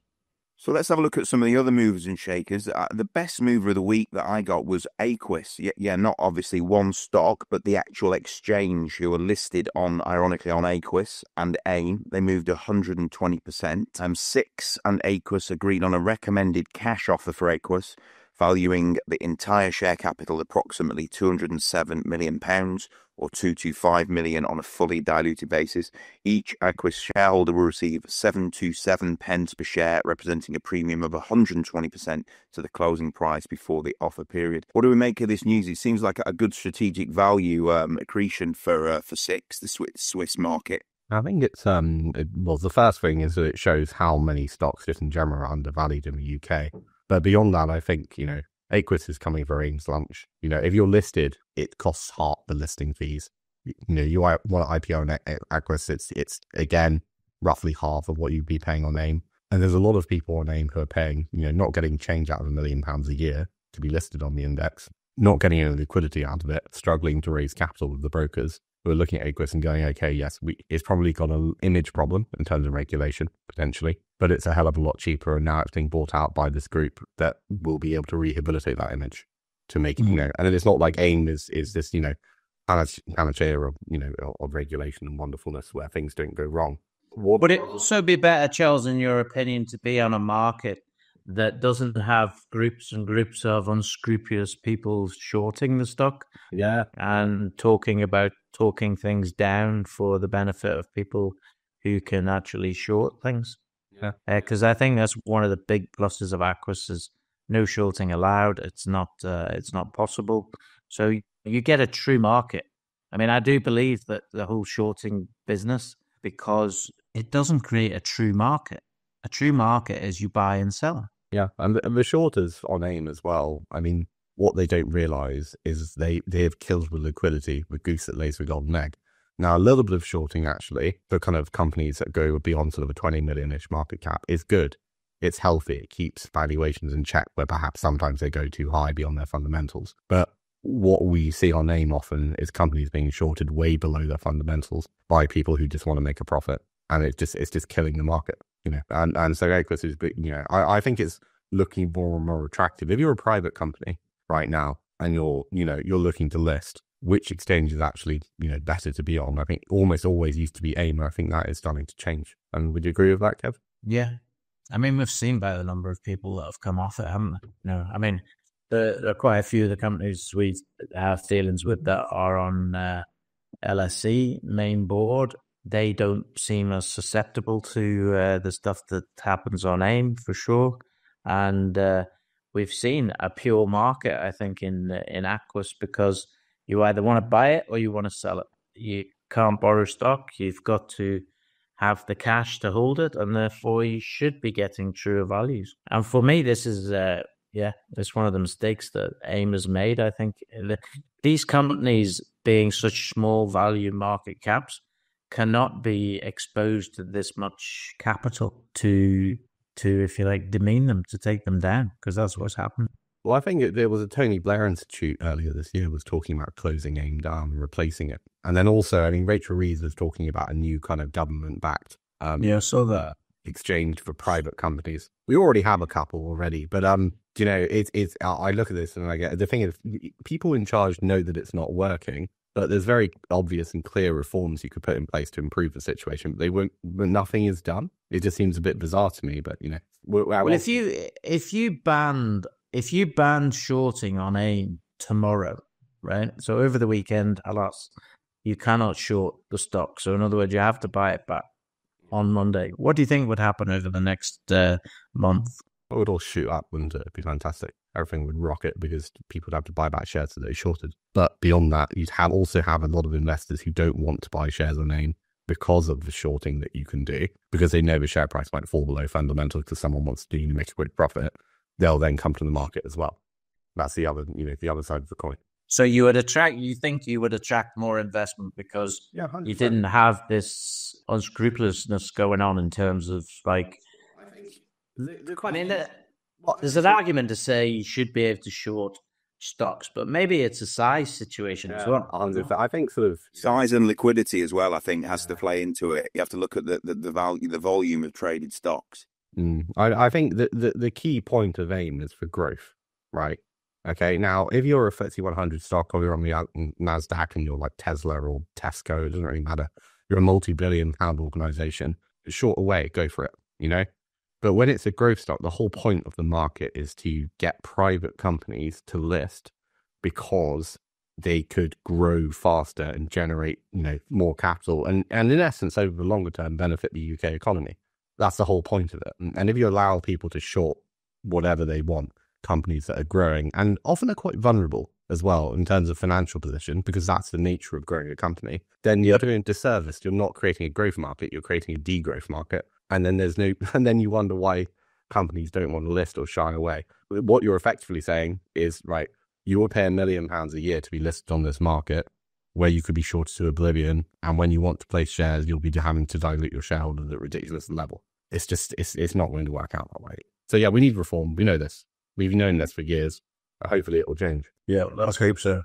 So let's have a look at some of the other movers and shakers. Uh, the best mover of the week that I got was Aquis. Yeah, yeah, not obviously one stock, but the actual exchange who were listed on, ironically, on Aquis and AIM. They moved 120%. Um, Six and Aquis agreed on a recommended cash offer for Aquis valuing the entire share capital approximately 207 million pounds or 225 million on a fully diluted basis. Each Aquis shareholder will receive 727 pence per share, representing a premium of 120% to the closing price before the offer period. What do we make of this news? It seems like a good strategic value um, accretion for uh, for six, the Swiss, Swiss market. I think it's um it, well the first thing is that it shows how many stocks just in general are undervalued in the UK. But beyond that, I think, you know, Aquis is coming for Ames lunch. You know, if you're listed, it costs half the listing fees. You know, you want IPO on Aquis, it's, it's again, roughly half of what you'd be paying on AIM. And there's a lot of people on AIM who are paying, you know, not getting change out of a million pounds a year to be listed on the index, not getting any liquidity out of it, struggling to raise capital with the brokers who are looking at aquis and going, okay, yes, we, it's probably got an image problem in terms of regulation potentially, but it's a hell of a lot cheaper. And now it's being bought out by this group that will be able to rehabilitate that image to make it, mm-hmm. you mm. know, and it's not like AIM is, is this, you know, panacea of, you know, of regulation and wonderfulness where things don't go wrong. What Would it also be better, Charles, in your opinion, to be on a market that doesn't have groups and groups of unscrupulous people shorting the stock? Yeah. And talking about talking things down for the benefit of people who can actually short things. Yeah, because uh, I think that's one of the big pluses of Aquas is no shorting allowed. It's not uh, it's not possible. So you get a true market. I mean, I do believe that the whole shorting business because it doesn't create a true market. A true market is you buy and sell. Yeah, and the, and the shorters on aim as well. I mean, what they don't realize is they, they have killed with liquidity with goose that lays the golden egg. Now, a little bit of shorting actually for kind of companies that go beyond sort of a 20 million ish market cap is good. It's healthy. It keeps valuations in check where perhaps sometimes they go too high beyond their fundamentals. But what we see our name often is companies being shorted way below their fundamentals by people who just want to make a profit. And it's just, it's just killing the market, you know. And, and so Equus is, you know, I, I think it's looking more and more attractive. If you're a private company, right now and you're, you know, you're looking to list, which exchange is actually, you know, better to be on? I think almost always used to be AIM. I think that is starting to change. And would you agree with that, Kev? Yeah. I mean, we've seen by the number of people that have come off it, haven't we? No, I mean, there, are quite a few of the companies we have dealings with that are on uh, LSE main board. They don't seem as susceptible to uh, the stuff that happens on AIM for sure. And uh, we've seen a pure market, I think, in in Aquas because you either want to buy it or you want to sell it. You can't borrow stock. You've got to have the cash to hold it, and therefore you should be getting truer values. And for me, this is uh, yeah, it's one of the mistakes that AIM has made. I think these companies being such small value market caps cannot be exposed to this much capital to to, if you like, demean them, to take them down, because that's what's happened. Well, I think it, there was a Tony Blair Institute earlier this year was talking about closing AIM down and replacing it. And then also, I mean, Rachel Reeves was talking about a new kind of government backed. Um, yeah, I saw that. Uh, exchange for private companies. We already have a couple already, but um, you know, it's it's. I look at this and I get the thing is, people in charge know that it's not working, but there's very obvious and clear reforms you could put in place to improve the situation. But they were not But nothing is done. It just seems a bit bizarre to me. But you know, we're, we're, well, if you if you banned if you banned shorting on AIM tomorrow, right? So over the weekend, alas, you cannot short the stock. So in other words, you have to buy it back on Monday. What do you think would happen over the next uh, month? It would all shoot up, wouldn't it? It'd be fantastic everything would rocket because people would have to buy back shares that they shorted. But beyond that, you'd have also have a lot of investors who don't want to buy shares on AIM because of the shorting that you can do, because they know the share price might fall below fundamental because someone wants to make a quick profit. They'll then come to the market as well. That's the other, you know, the other side of the coin. So you would attract, you think you would attract more investment because yeah, you didn't have this unscrupulousness going on in terms of like. I think, I mean, the, what? There's an argument to say you should be able to short stocks, but maybe it's a size situation yeah. as well. I think sort of size and liquidity as well. I think has to play into it. You have to look at the the, the value, the volume of traded stocks. Mm. I, I, think the, the key point of AIM is for growth, right? Okay, now if you're a FTSE 100 stock or you're on the uh, Nasdaq and you're like Tesla or Tesco, it doesn't really matter. You're a multi-billion pound organization. Short away, go for it. You know, but when it's a growth stock, the whole point of the market is to get private companies to list because they could grow faster and generate, you know, more capital and, and in essence over the longer term benefit the UK economy. That's the whole point of it. And if you allow people to short whatever they want, companies that are growing and often are quite vulnerable as well in terms of financial position, because that's the nature of growing a company, then you're doing a disservice. You're not creating a growth market, you're creating a degrowth market and then there's no, <laughs> and then you wonder why companies don't want to list or shy away. What you're effectively saying is, right, you will pay a million pounds a year to be listed on this market where you could be shorted to oblivion. And when you want to place shares, you'll be having to dilute your shareholders at ridiculous level. It's just, it's, it's not going to work out that way. So yeah, we need reform. We know this. We've known this for years. Hopefully it will change. Yeah, let's hope so.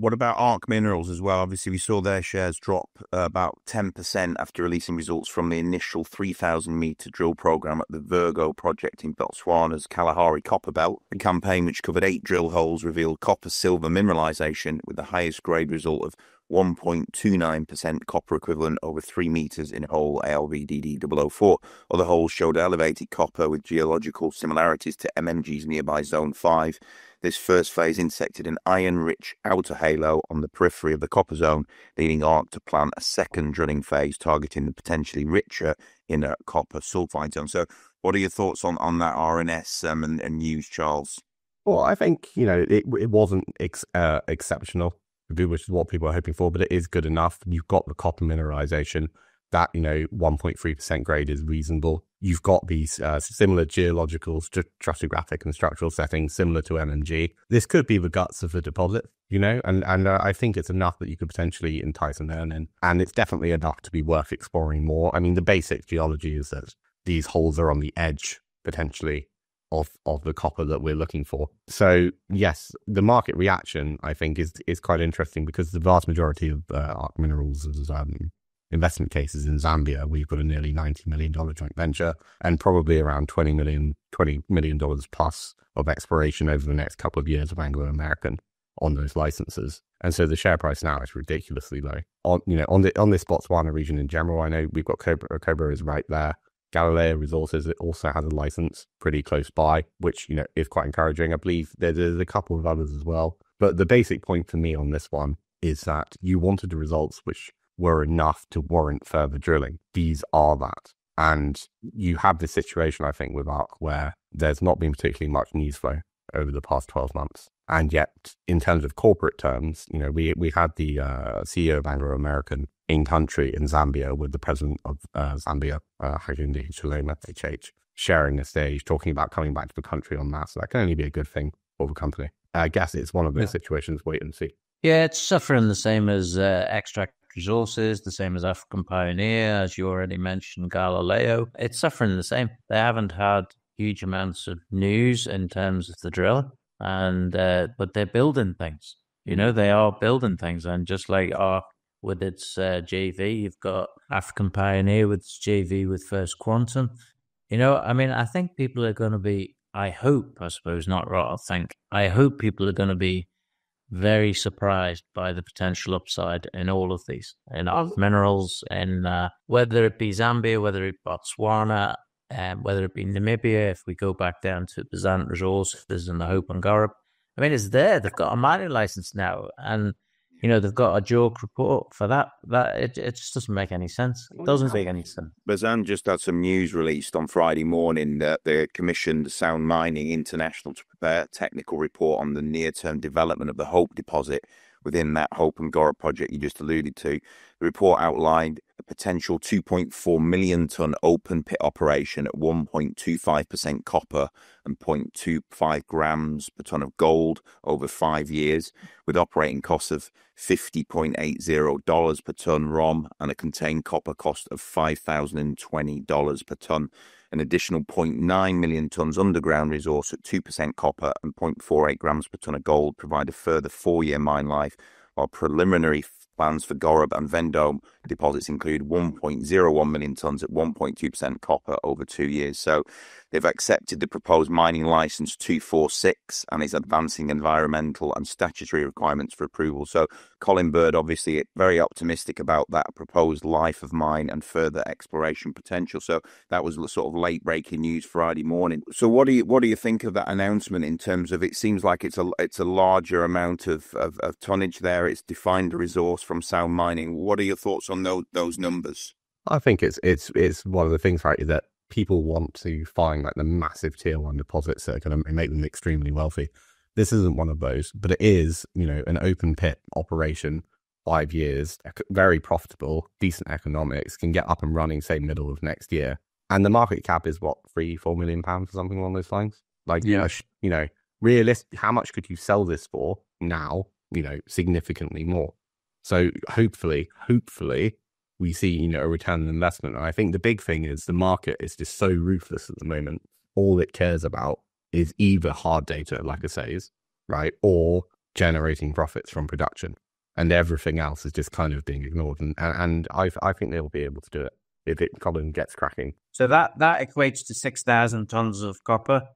What about Arc Minerals as well? Obviously, we saw their shares drop uh, about 10% after releasing results from the initial 3,000 meter drill program at the Virgo project in Botswana's Kalahari Copper Belt. The campaign, which covered eight drill holes, revealed copper silver mineralization with the highest grade result of 1.29% copper equivalent over 3 meters in hole ALVDD004. Other holes showed elevated copper with geological similarities to MMG's nearby Zone 5. This first phase intersected an iron-rich outer halo on the periphery of the copper zone, leading ARC to plan a second drilling phase targeting the potentially richer inner copper sulfide zone. So what are your thoughts on, on that RNS um, and, and, news, Charles? Well, I think, you know, it, it wasn't ex- uh, exceptional, which is what people are hoping for, but it is good enough. You've got the copper mineralization. That, you know, 1.3% grade is reasonable you've got these uh, similar geological, str- stratigraphic, and structural settings similar to MMG. This could be the guts of the deposit, you know, and and uh, I think it's enough that you could potentially entice an earn in, and it's definitely enough to be worth exploring more. I mean, the basic geology is that these holes are on the edge potentially of of the copper that we're looking for. So yes, the market reaction I think is is quite interesting because the vast majority of uh, arc minerals is um, investment cases in Zambia, we have got a nearly $90 million joint venture and probably around $20 million, $20 million plus of exploration over the next couple of years of Anglo American on those licenses. And so the share price now is ridiculously low. On you know on the on this Botswana region in general, I know we've got Cobra, Cobra is right there. Galileo Resources it also has a license pretty close by, which you know is quite encouraging. I believe there, there's a couple of others as well. But the basic point for me on this one is that you wanted the results which were enough to warrant further drilling. These are that. And you have this situation, I think, with ARC where there's not been particularly much news flow over the past 12 months. And yet, in terms of corporate terms, you know, we, we had the uh, CEO of Anglo American in country in Zambia with the president of uh, Zambia, uh, Hagundi Chulema HH, sharing the stage, talking about coming back to the country on that. So that can only be a good thing for the company. I guess it's one of those yeah. situations, wait and see. Yeah, it's suffering the same as uh, extract Resources, the same as African Pioneer, as you already mentioned, Galileo. It's suffering the same. They haven't had huge amounts of news in terms of the drill, and uh, but they're building things. You know, they are building things, and just like our uh, with its uh, JV. You've got African Pioneer with its JV with First Quantum. You know, I mean, I think people are going to be, I hope, I suppose, not right, I think, I hope people are going to be very surprised by the potential upside in all of these, in our minerals, in uh, whether it be Zambia, whether it be Botswana, um, whether it be Namibia, if we go back down to Byzant Resources and the Hope and Garab. I mean, it's there. They've got a mining license now. And you know, they've got a joke report for that. That it, it just doesn't make any sense. It doesn't make any sense. Bazan just had some news released on Friday morning that they commissioned Sound Mining International to prepare a technical report on the near term development of the Hope deposit within that Hope and Gora project you just alluded to. The report outlined a potential 2.4 million ton open pit operation at 1.25% copper and 0.25 grams per ton of gold over five years, with operating costs of $50.80 per ton ROM and a contained copper cost of $5,020 per ton an additional 0.9 million tonnes underground resource at 2% copper and 0.48 grams per tonne of gold provide a further four year mine life, while preliminary plans for Gorob and Vendome deposits include 1.01 million tonnes at 1.2% copper over two years. So they've accepted the proposed mining license 246 and is advancing environmental and statutory requirements for approval. So Colin Bird, obviously, very optimistic about that proposed life of mine and further exploration potential. So that was sort of late breaking news Friday morning. So what do you what do you think of that announcement in terms of it seems like it's a it's a larger amount of, of, of tonnage there. It's defined a resource from sound mining. What are your thoughts on on those, those numbers? I think it's it's it's one of the things, right, that people want to find like the massive tier one deposits that are going to make them extremely wealthy. This isn't one of those, but it is, you know, an open pit operation, five years, very profitable, decent economics, can get up and running, say, middle of next year. And the market cap is what, three, four million pounds or something along those lines? Like, yeah. you know, realistic, how much could you sell this for now? You know, significantly more. So hopefully, hopefully, we see you know a return on investment. And I think the big thing is the market is just so ruthless at the moment. All it cares about is either hard data, like I say, is right, or generating profits from production, and everything else is just kind of being ignored. And and I I think they'll be able to do it if it Colin gets cracking. So that that equates to six thousand tons of copper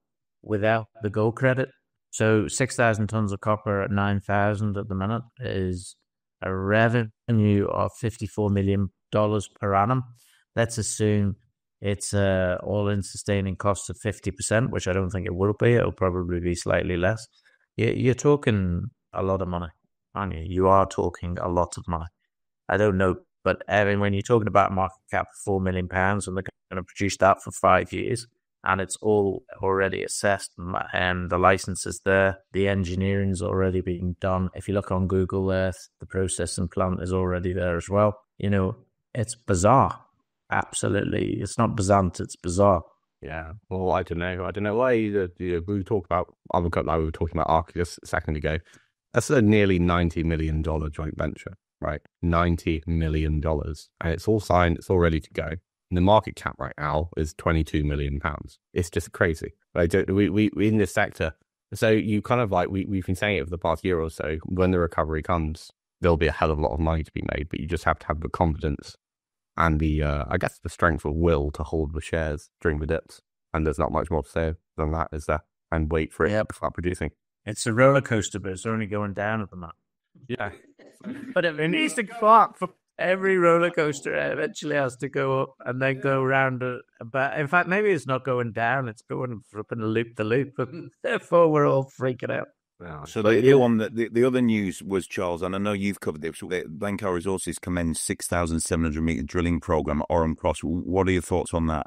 without the gold credit. So six thousand tons of copper at nine thousand at the minute is a revenue of $54 million per annum. Let's assume it's uh, all in sustaining costs of 50%, which I don't think it will be. It'll probably be slightly less. You're talking a lot of money, aren't you? You are talking a lot of money. I don't know, but Evan, when you're talking about market cap of £4 million and they're going to produce that for five years, and it's all already assessed. and the license is there, the engineering's already being done. If you look on Google Earth, the processing plant is already there as well. You know, it's bizarre. Absolutely, it's not bizarre It's bizarre. Yeah, well, I don't know. I don't know why uh, you know, we talk about. I look like we were talking about Arcus a second ago. That's a nearly ninety million dollar joint venture, right? Ninety million dollars, and it's all signed. It's all ready to go the market cap right now is 22 million pounds. It's just crazy. we, we, in this sector. So you kind of like, we, we've been saying it for the past year or so. When the recovery comes, there'll be a hell of a lot of money to be made, but you just have to have the confidence and the, uh, I guess, the strength of will to hold the shares during the dips. And there's not much more to say than that, is there? And wait for it yep. to start producing. It's a roller coaster, but it's only going down at the moment. Yeah. but it needs to go up for every roller coaster eventually has to go up and then go round. But in fact, maybe it's not going down; it's going in a loop the loop. Hmm. <laughs> Therefore, we're all freaking out. Wow. So the, the one that the, the other news was Charles, and I know you've covered this. Blanco Resources commends six thousand seven hundred meter drilling program at Oram Cross. What are your thoughts on that?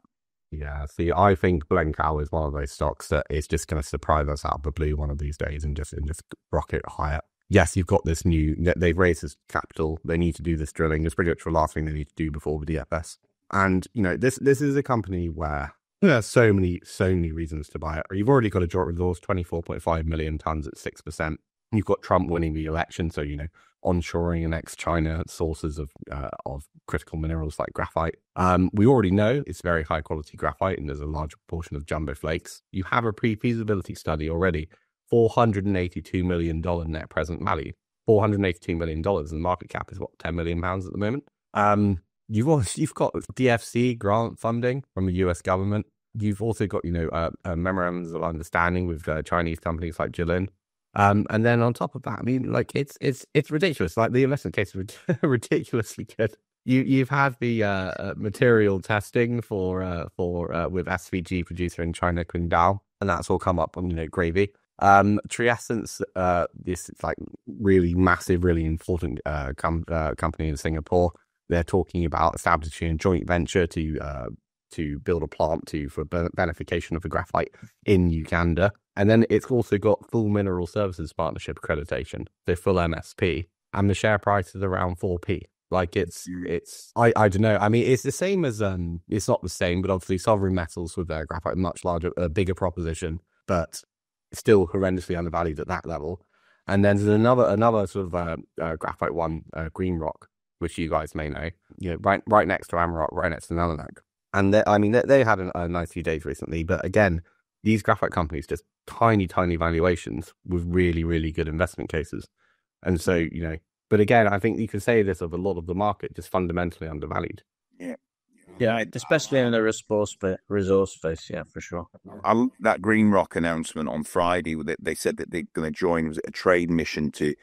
Yeah, see, I think Blanco is one of those stocks that is just going to surprise us out of the blue one of these days and just and just rocket higher yes, you've got this new, they've raised this capital, they need to do this drilling. It's pretty much the last thing they need to do before the DFS. And, you know, this this is a company where there are so many, so many reasons to buy it. You've already got a joint resource, 24.5 million tons at 6%. You've got Trump winning the election. So, you know, onshoring and ex-China sources of uh, of critical minerals like graphite. Um, we already know it's very high quality graphite, and there's a large proportion of jumbo flakes. You have a pre-feasibility study already $482 million net present value. $482 million. And the market cap is what, 10 million pounds at the moment? Um, you've also, you've got DFC grant funding from the US government. You've also got, you know, uh, uh, memorandums of understanding with uh, Chinese companies like Jilin. Um, and then on top of that, I mean, like it's it's it's ridiculous. Like the investment case is <laughs> ridiculously good. You you've had the uh, uh, material testing for uh, for uh, with SVG producer in China, Qingdao, and that's all come up on you know gravy. Um, Triessence, uh, this like really massive, really important uh, com- uh, company in Singapore. They're talking about establishing a joint venture to uh, to build a plant to for beneficiation of the graphite in Uganda, and then it's also got full mineral services partnership accreditation, the full MSP, and the share price is around four p. Like it's mm. it's I I don't know. I mean, it's the same as um, it's not the same, but obviously sovereign metals with their graphite much larger, a bigger proposition. But still horrendously undervalued at that level. And then there's another another sort of uh, uh, graphite one, uh, Green Rock, which you guys may know, you know, right right next to Amarok, right next to Nalanak. And I mean, they, they had an, a nice few days recently, but again, these graphite companies just tiny, tiny valuations with really, really good investment cases. And so, you know, but again, I think you can say this of a lot of the market, just fundamentally undervalued. Yeah. Yeah, especially in the resource space, resource space. Yeah, for sure. I, that Green Rock announcement on Friday, they said that they're going to join was a trade mission to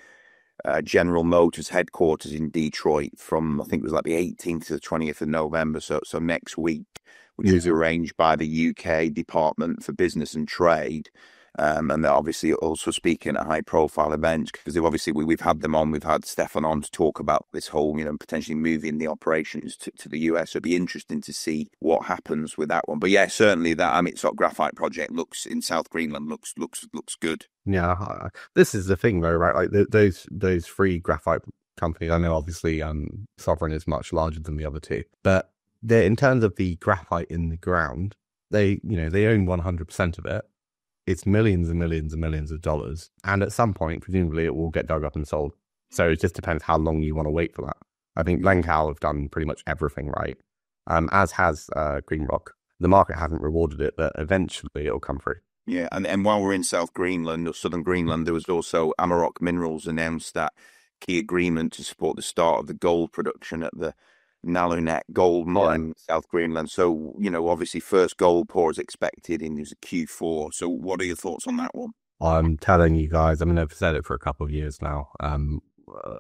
uh, General Motors headquarters in Detroit from I think it was like the 18th to the 20th of November. So so next week, which yeah. arranged by the UK Department for Business and Trade. Um, and they're obviously also speaking at high profile events because they've obviously we, have had them on. We've had Stefan on to talk about this whole, you know, potentially moving the operations to, to the US. So it'd be interesting to see what happens with that one. But yeah, certainly that Amitsot graphite project looks in South Greenland looks looks looks good. Yeah, this is the thing though, right? Like those those three graphite companies. I know obviously um, Sovereign is much larger than the other two, but they in terms of the graphite in the ground, they you know they own one hundred percent of it it's millions and millions and millions of dollars. And at some point, presumably, it will get dug up and sold. So it just depends how long you want to wait for that. I think Lencow have done pretty much everything right, um, as has uh, Greenrock. The market hasn't rewarded it, but eventually it'll come through. Yeah, and, and while we're in South Greenland or Southern Greenland, there was also Amarok Minerals announced that key agreement to support the start of the gold production at the Nalunet gold mine, yeah. South Greenland. So, you know, obviously, first gold pour is expected in Q4. So, what are your thoughts on that one? I'm telling you guys, I mean, I've said it for a couple of years now. Um,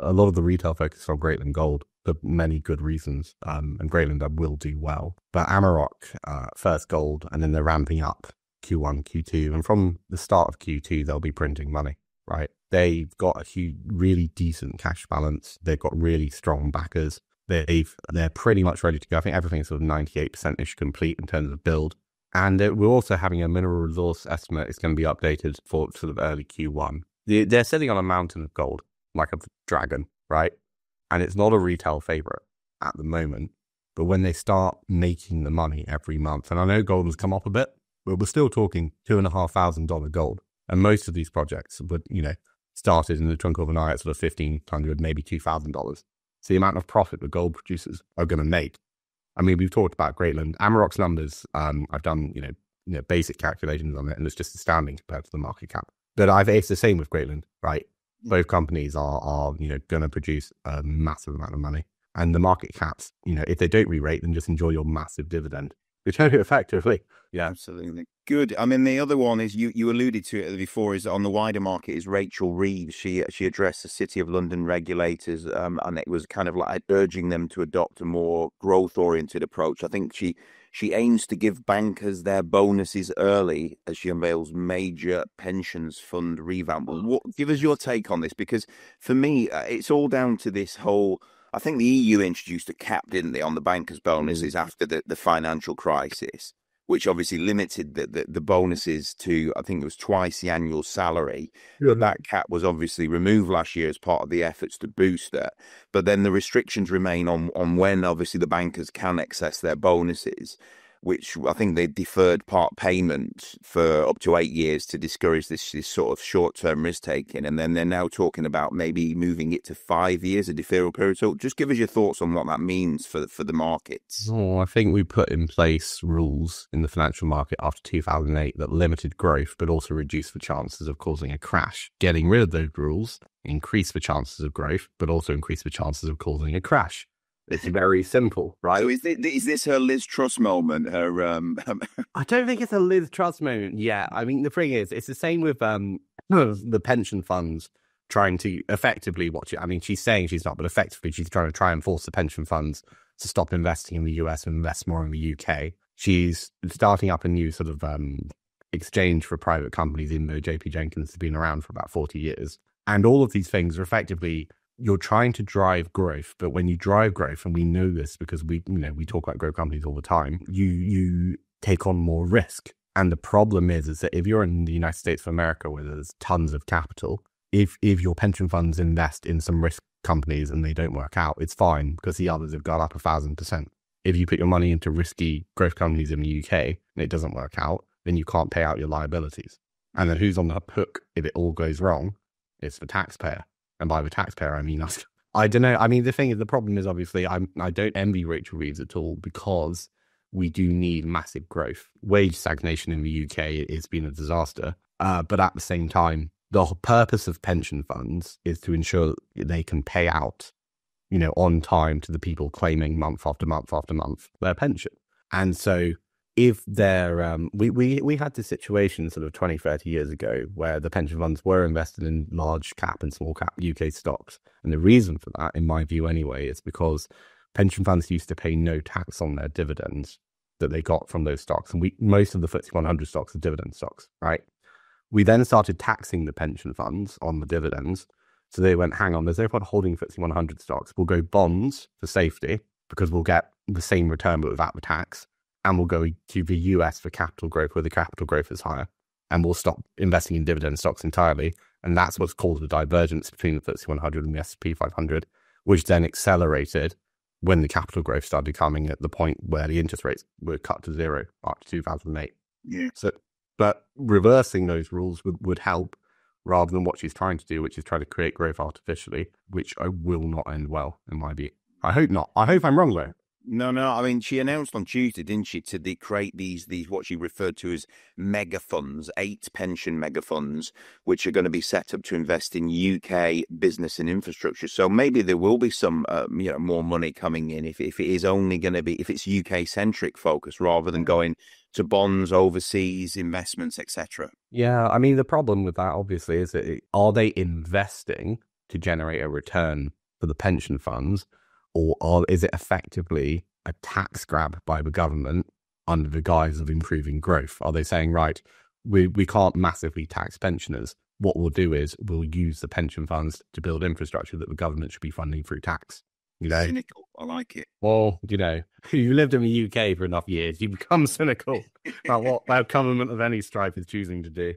a lot of the retail focus on Greatland Gold for many good reasons, um, and Greatland will do well. But Amarok, uh, first gold, and then they're ramping up Q1, Q2, and from the start of Q2, they'll be printing money, right? They've got a huge, really decent cash balance. They've got really strong backers. They've they're pretty much ready to go. I think everything's sort of ninety eight percent ish complete in terms of build. And uh, we're also having a mineral resource estimate. It's going to be updated for sort of early Q1. They're sitting on a mountain of gold, like a dragon, right? And it's not a retail favorite at the moment. But when they start making the money every month, and I know gold has come up a bit, but we're still talking two and a half thousand dollar gold. And most of these projects would, you know, started in the trunk of an eye at sort of fifteen hundred, maybe two thousand dollars. So the amount of profit the gold producers are going to make. I mean, we've talked about Greatland. Amarok's numbers, um, I've done, you know, you know, basic calculations on it, and it's just astounding compared to the market cap. But I've it's the same with Greatland, right? Mm. Both companies are are, you know, gonna produce a massive amount of money. And the market caps, you know, if they don't re-rate, then just enjoy your massive dividend. Return it effectively. Yeah. Absolutely. Good. I mean, the other one is you, you alluded to it before is on the wider market is Rachel Reeves. She she addressed the City of London regulators um, and it was kind of like urging them to adopt a more growth oriented approach. I think she she aims to give bankers their bonuses early as she unveils major pensions fund revamp. Mm. What, give us your take on this because for me, uh, it's all down to this whole. I think the EU introduced a cap, didn't they, on the bankers' bonuses mm. after the, the financial crisis which obviously limited the, the, the, bonuses to, I think it was twice the annual salary. Yeah. That cap was obviously removed last year as part of the efforts to boost that. But then the restrictions remain on, on when, obviously, the bankers can access their bonuses which I think they deferred part payment for up to eight years to discourage this, this sort of short term risk taking. And then they're now talking about maybe moving it to five years, a deferral period. So just give us your thoughts on what that means for the, for the markets. Oh, I think we put in place rules in the financial market after 2008 that limited growth, but also reduced the chances of causing a crash. Getting rid of those rules increased the chances of growth, but also increased the chances of causing a crash. It's very simple, right? So is this, is this her Liz Truss moment? Her um, <laughs> um, I don't think it's a Liz Truss moment. Yeah, I mean the thing is, it's the same with um <clears throat> the pension funds trying to effectively watch it. I mean, she's saying she's not, but effectively she's trying to try and force the pension funds to stop investing in the US and invest more in the UK. She's starting up a new sort of um, exchange for private companies, even though JP Jenkins has been around for about 40 years. And all of these things are effectively you're trying to drive growth, but when you drive growth, and we know this because we, you know, we talk about growth companies all the time, you you take on more risk. And the problem is, is that if you're in the United States of America where there's tons of capital, if if your pension funds invest in some risk companies and they don't work out, it's fine because the others have gone up a thousand percent. If you put your money into risky growth companies in the UK and it doesn't work out, then you can't pay out your liabilities. And then who's on the hook if it all goes wrong? It's the taxpayer. And by the taxpayer, I mean us. <laughs> I don't know. I mean, the thing is, the problem is obviously I'm I i do not envy Rachel Reeves at all because we do need massive growth. Wage stagnation in the UK has been a disaster. Uh, but at the same time, the purpose of pension funds is to ensure they can pay out, you know, on time to the people claiming month after month after month their pension. And so if they're um, we, we we had this situation sort of 20 30 years ago where the pension funds were invested in large cap and small cap uk stocks and the reason for that in my view anyway is because pension funds used to pay no tax on their dividends that they got from those stocks and we most of the FTSE 100 stocks are dividend stocks right we then started taxing the pension funds on the dividends so they went hang on there's no point holding FTSE 100 stocks we'll go bonds for safety because we'll get the same return but without the tax and we'll go to the US for capital growth where the capital growth is higher. And we'll stop investing in dividend stocks entirely. And that's what's caused the divergence between the FTSE 100 and the S&P 500, which then accelerated when the capital growth started coming at the point where the interest rates were cut to zero after 2008. Yeah. So, but reversing those rules would, would help rather than what she's trying to do, which is try to create growth artificially, which I uh, will not end well, in my view. I hope not. I hope I'm wrong, though. No, no. I mean, she announced on Tuesday, didn't she, to the, create these these what she referred to as mega funds, eight pension mega funds, which are going to be set up to invest in UK business and infrastructure. So maybe there will be some, uh, you know, more money coming in if if it is only going to be if it's UK centric focus rather than mm. going to bonds, overseas investments, etc. Yeah, I mean, the problem with that obviously is that are they investing to generate a return for the pension funds? or are, is it effectively a tax grab by the government under the guise of improving growth? Are they saying, right, we, we can't massively tax pensioners? What we'll do is we'll use the pension funds to build infrastructure that the government should be funding through tax. You know, cynical. I like it. Well, you know, <laughs> you lived in the UK for enough years, you become cynical about what our government of any stripe is choosing to do.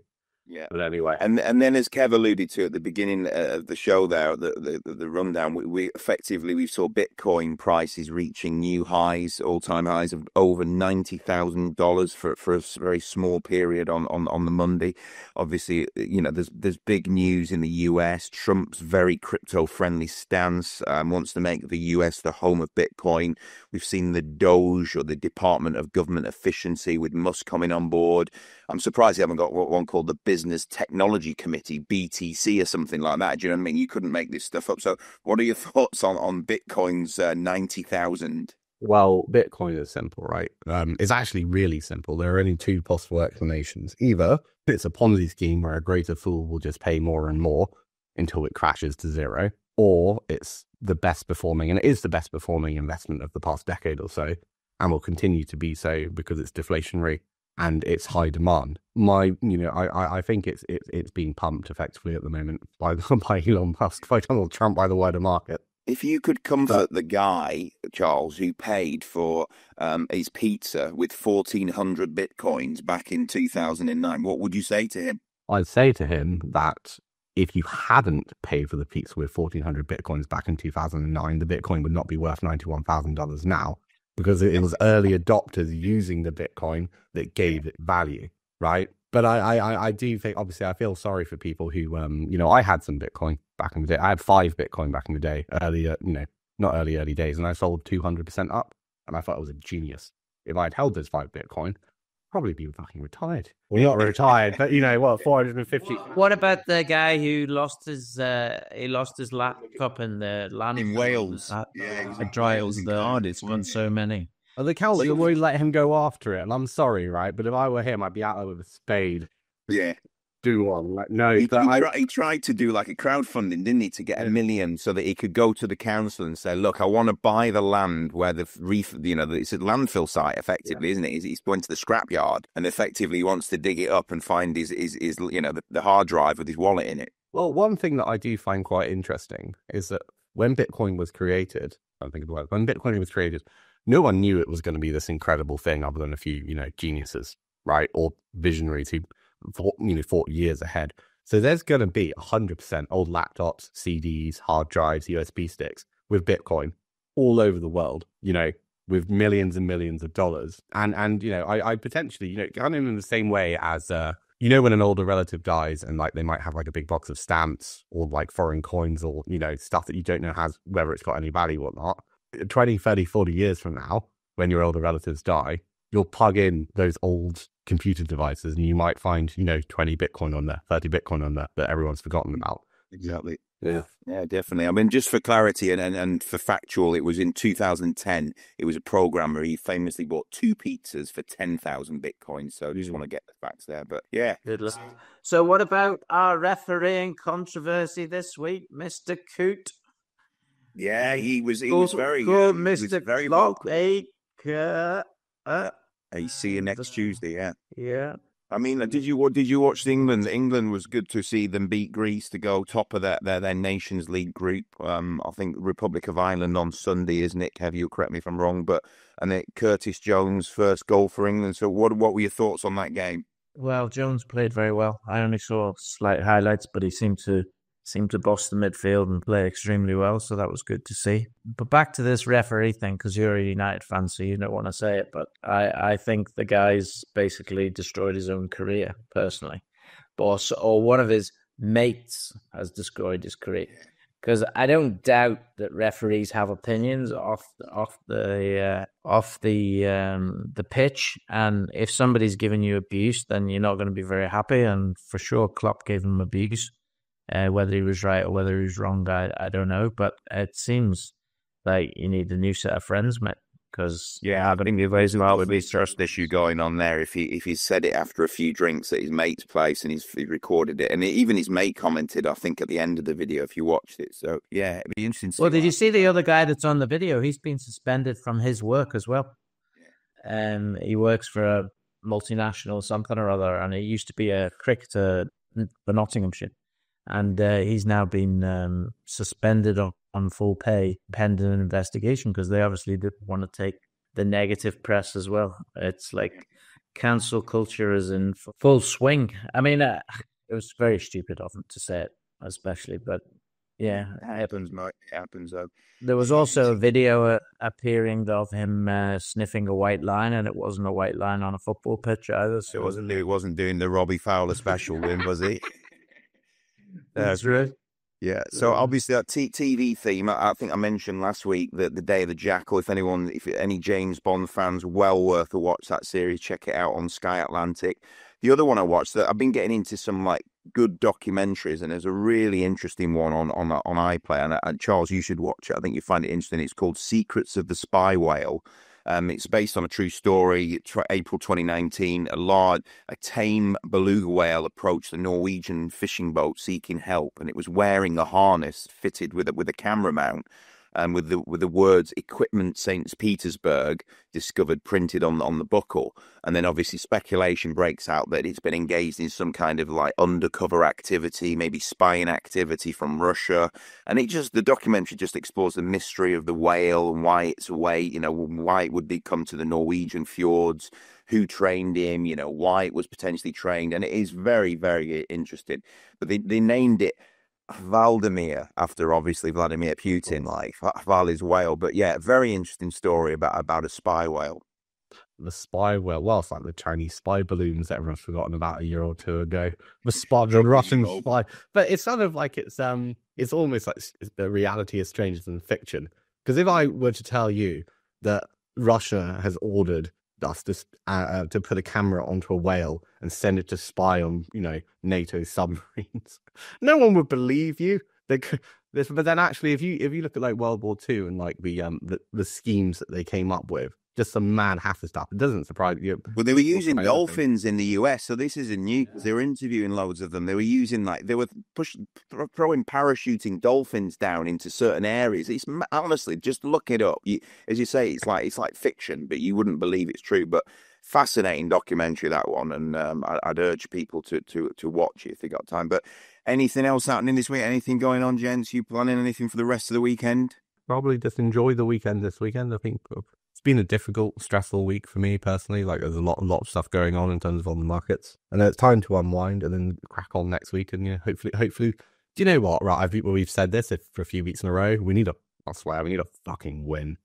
Yeah. But anyway, and and then as Kev alluded to at the beginning uh, of the show, there the the, the rundown, we, we, effectively we saw Bitcoin prices reaching new highs, all time highs of over ninety thousand dollars for for a very small period on on on the Monday. Obviously, you know, there's there's big news in the U.S. Trump's very crypto friendly stance um, wants to make the U.S. the home of Bitcoin. We've seen the Doge or the Department of Government Efficiency with Musk coming on board. I'm surprised they haven't got one called the Business Business Technology Committee, BTC, or something like that. Do you know what I mean? You couldn't make this stuff up. So, what are your thoughts on, on Bitcoin's uh, 90,000? Well, Bitcoin is simple, right? Um, it's actually really simple. There are only two possible explanations. Either it's a Ponzi scheme where a greater fool will just pay more and more until it crashes to zero, or it's the best performing, and it is the best performing investment of the past decade or so, and will continue to be so because it's deflationary and it's high demand. My, you know, I, I think it's, it's it's being pumped effectively at the moment by <laughs> by Elon Musk, by Donald Trump, by the wider market. If you could comfort the guy, Charles, who paid for um, his pizza with 1,400 bitcoins back in 2009, what would you say to him? I'd say to him that if you hadn't paid for the pizza with 1,400 bitcoins back in 2009, the bitcoin would not be worth $91,000 now because it was early adopters using the Bitcoin that gave it value, right? But I, I, I do think, obviously, I feel sorry for people who, um, you know, I had some Bitcoin back in the day. I had five Bitcoin back in the day, earlier, you know, not early, early days, and I sold 200% up. And I thought I was a genius. If I had held those five Bitcoin, probably be fucking retired. Well, not <laughs> retired, but you know what, <laughs> four hundred and fifty. What about the guy who lost his uh, he lost his laptop in the land in Wales? At, yeah, exactly. At the hardest won so many. the council so, would let him go after it, and I'm sorry, right? But if I were him, I'd be out there with a spade. Yeah, do one. Like, no, he, that, he, I, he, tried to do like a crowdfunding, didn't he, to get a million so that he could go to the council and say, "Look, I want to buy the land where the reef, you know, it's a landfill site, effectively, yeah. isn't it? He's, going to the scrapyard and effectively wants to dig it up and find his, his, his you know, the, the hard drive with his wallet in it." Well, one thing that I do find quite interesting is that when Bitcoin was created, i think it was when Bitcoin was created, no one knew it was going to be this incredible thing other than a few, you know, geniuses, right? Or visionaries who for, you know, 40 years ahead. So there's going to be 100% old laptops, CDs, hard drives, USB sticks with Bitcoin all over the world, you know, with millions and millions of dollars. And, and you know, I, I potentially, you know, kind of in the same way as, uh, you know, when an older relative dies and like they might have like a big box of stamps or like foreign coins or, you know, stuff that you don't know has, whether it's got any value or not. 20, 30, 40 years from now, when your older relatives die, you'll plug in those old computer devices and you might find, you know, 20 Bitcoin on there, 30 Bitcoin on there that everyone's forgotten mm. about. Exactly. Yeah. Yeah, definitely. I mean, just for clarity and, and, and for factual, it was in 2010. It was a programmer. He famously bought two pizzas for 10,000 Bitcoin. So I just mm. want to get the facts there. But yeah. So, what about our refereeing controversy this week, Mr. Coot? Yeah, he was, he was very, good, Mr. Very uh, Hey, see you next Tuesday. Yeah. Yeah. I mean, uh, did you what did you watch England? England was good to see them beat Greece to go top of that their, their Nations League group. Um, I think Republic of Ireland on Sunday, isn't it? you correct me if I'm wrong, but and it Curtis Jones first goal for England. So what what were your thoughts on that game? Well, Jones played very well. I only saw slight highlights, but he seemed to seemed to boss the midfield and play extremely well. So that was good to see. But back to this referee thing, because you're a United fan, so you don't want to say it. But I, I think the guy's basically destroyed his own career personally, boss, or one of his mates has destroyed his career. Because I don't doubt that referees have opinions off off the uh, off the um, the pitch, and if somebody's giving you abuse, then you're not going to be very happy. And for sure, Klopp gave him abuse uh, whether he was right or whether he was wrong, I, I don't know. But it seems like you need a new set of friends, mate. Because yeah, I think there's likely to trust issue going on there. If he if he said it after a few drinks at his mate's place and he's he recorded it, and even his mate commented, I think at the end of the video if you watched it. So yeah, it'd be interesting. well, did you see the other guy that's on the video? He's been suspended from his work as well. Um, he works for a multinational something or other, and he used to be a cricketer for Nottinghamshire and uh, he's now been um, suspended on, on full pay pending an investigation because they obviously didn't want to take the negative press as well. It's like cancel culture is in full swing. I mean, uh, it was very stupid of him to say it, especially, but yeah, it happens, It happens. Though. There was also a video uh, appearing of him uh, sniffing a white line, and it wasn't a white line on a football pitch either. So. It wasn't. He wasn't doing the Robbie Fowler special, then, was he? That's right. Yeah. So obviously that t- TV theme, I, I, think I mentioned last week that the Day of the Jackal. If anyone, if any James Bond fans, well worth a watch that series. Check it out on Sky Atlantic. The other one I watched that I've been getting into some like good documentaries, and there's a really interesting one on on on iPlayer. And, and uh, Charles, you should watch it. I think you find it interesting. It's called Secrets of the Spy Whale. Um, it's based on a true story. Tr- April 2019, a large, a tame beluga whale approached a Norwegian fishing boat seeking help, and it was wearing a harness fitted with a, with a camera mount. And with the with the words "Equipment St. Petersburg" discovered printed on on the buckle, and then obviously speculation breaks out that it's been engaged in some kind of like undercover activity, maybe spying activity from Russia, and it just the documentary just explores the mystery of the whale and why it's away, you know, why it would be come to the Norwegian fjords who trained him, you know, why it was potentially trained. And it is very, very interesting. But they, they named it Vladimir, after obviously Vladimir Putin, like Vali's whale. But yeah, very interesting story about about a spy whale. The spy whale. Well, it's like the Chinese spy balloons that everyone's forgotten about a year or two ago. The spy, the Russian spy. But it's sort of like it's um, it's almost like the reality is stranger than fiction. Because if I were to tell you that Russia has ordered us to uh, uh, to put a camera onto a whale and send it to spy on you know NATO submarines. <laughs> no one would believe you. <laughs> they but then actually, if you if you look at like World War II and like the um the, the schemes that they came up with, just some mad half of stuff. It doesn't surprise you. Well, they were using dolphins in the US, so this isn't new. They were interviewing loads of them. They were using like they were pushing, throwing parachuting dolphins down into certain areas. It's honestly just look it up. You, as you say, it's like it's like fiction, but you wouldn't believe it's true. But fascinating documentary that one, and um, I, would urge people to to to watch it if they got time. But Anything else happening this week? Anything going on, gents? You planning anything for the rest of the weekend? Probably just enjoy the weekend this weekend. I think uh, it's been a difficult, stressful week for me personally. Like there's a lot, lot of stuff going on in terms of on the markets, and it's time to unwind and then crack on next week. And you know, hopefully, hopefully, do you know what? Right, I've, we've said this if for a few weeks in a row. We need a, I swear, we need a fucking win.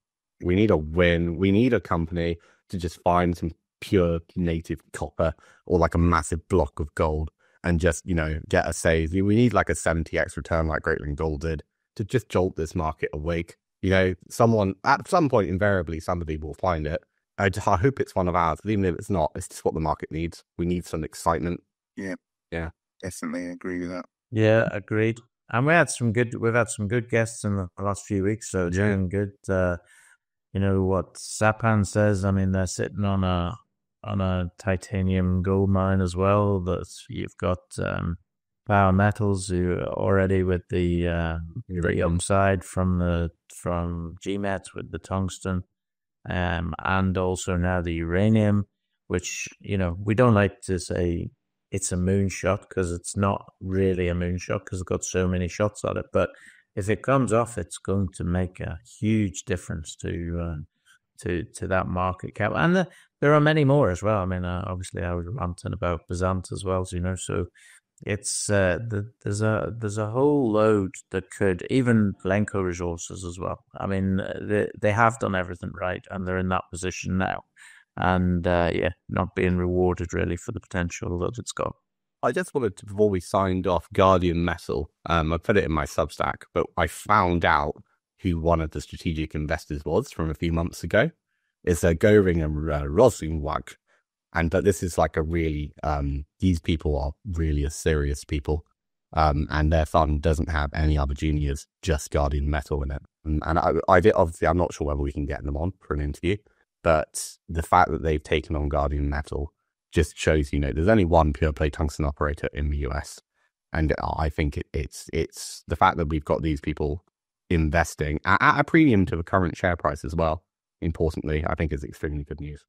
We need a win. We need a company to just find some pure native copper or like a massive block of gold and just, you know, get a save. We need like a 70x return like Greatland Gold did to just jolt this market awake. You know, someone at some point, invariably, somebody will find it. I, just, I hope it's one of ours. Even if it's not, it's just what the market needs. We need some excitement. Yeah. Yeah. Definitely agree with that. Yeah, agreed. And we had some good, we've had some good guests in the last few weeks. So doing yeah. good. Uh, you know what Sapan says. I mean, they're sitting on a on a titanium gold mine as well. That you've got um, Power Metals who already with the uh, side from the from GMET with the tungsten, um, and also now the uranium, which you know we don't like to say it's a moonshot because it's not really a moonshot because it's got so many shots at it, but if it comes off, it's going to make a huge difference to uh, to to that market cap. And the, there are many more as well. I mean, uh, obviously, I was ranting about Bazant as well, so, you know. So it's uh, the, there's a there's a whole load that could even Lenko Resources as well. I mean, uh, they they have done everything right, and they're in that position now. And uh, yeah, not being rewarded really for the potential that it's got. I just wanted to, before we signed off, Guardian Metal, um, I put it in my Substack, but I found out who one of the strategic investors was from a few months ago. It's a uh, Goering and uh, Rosenwag. And but this is like a really, um, these people are really a serious people. Um, and their fund doesn't have any other juniors, just Guardian Metal in it. And, and I, I did, obviously, I'm not sure whether we can get them on for an interview, but the fact that they've taken on Guardian Metal just shows, you know, there's only one pure play tungsten operator in the US and I think it, it's it's the fact that we've got these people investing at a premium to the current share price as well. Importantly, I think is extremely good news.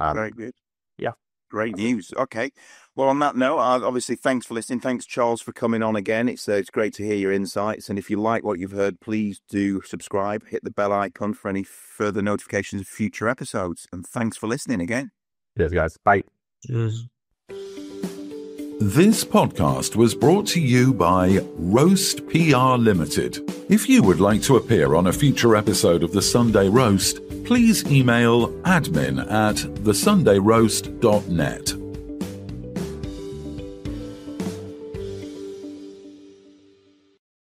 Um, Very good. Yeah. Great news. Okay. Well, on that note, obviously, thanks for listening. Thanks, Charles, for coming on again. It's uh, it's great to hear your insights. And if you like what you've heard, please do subscribe, hit the bell icon for any further notifications of future episodes. And thanks for listening again. Cheers, guys. Bye. Cheers. This podcast was brought to you by Roast PR Limited. If you would like to appear on a future episode of The Sunday Roast, please email admin at thesundayroast.net.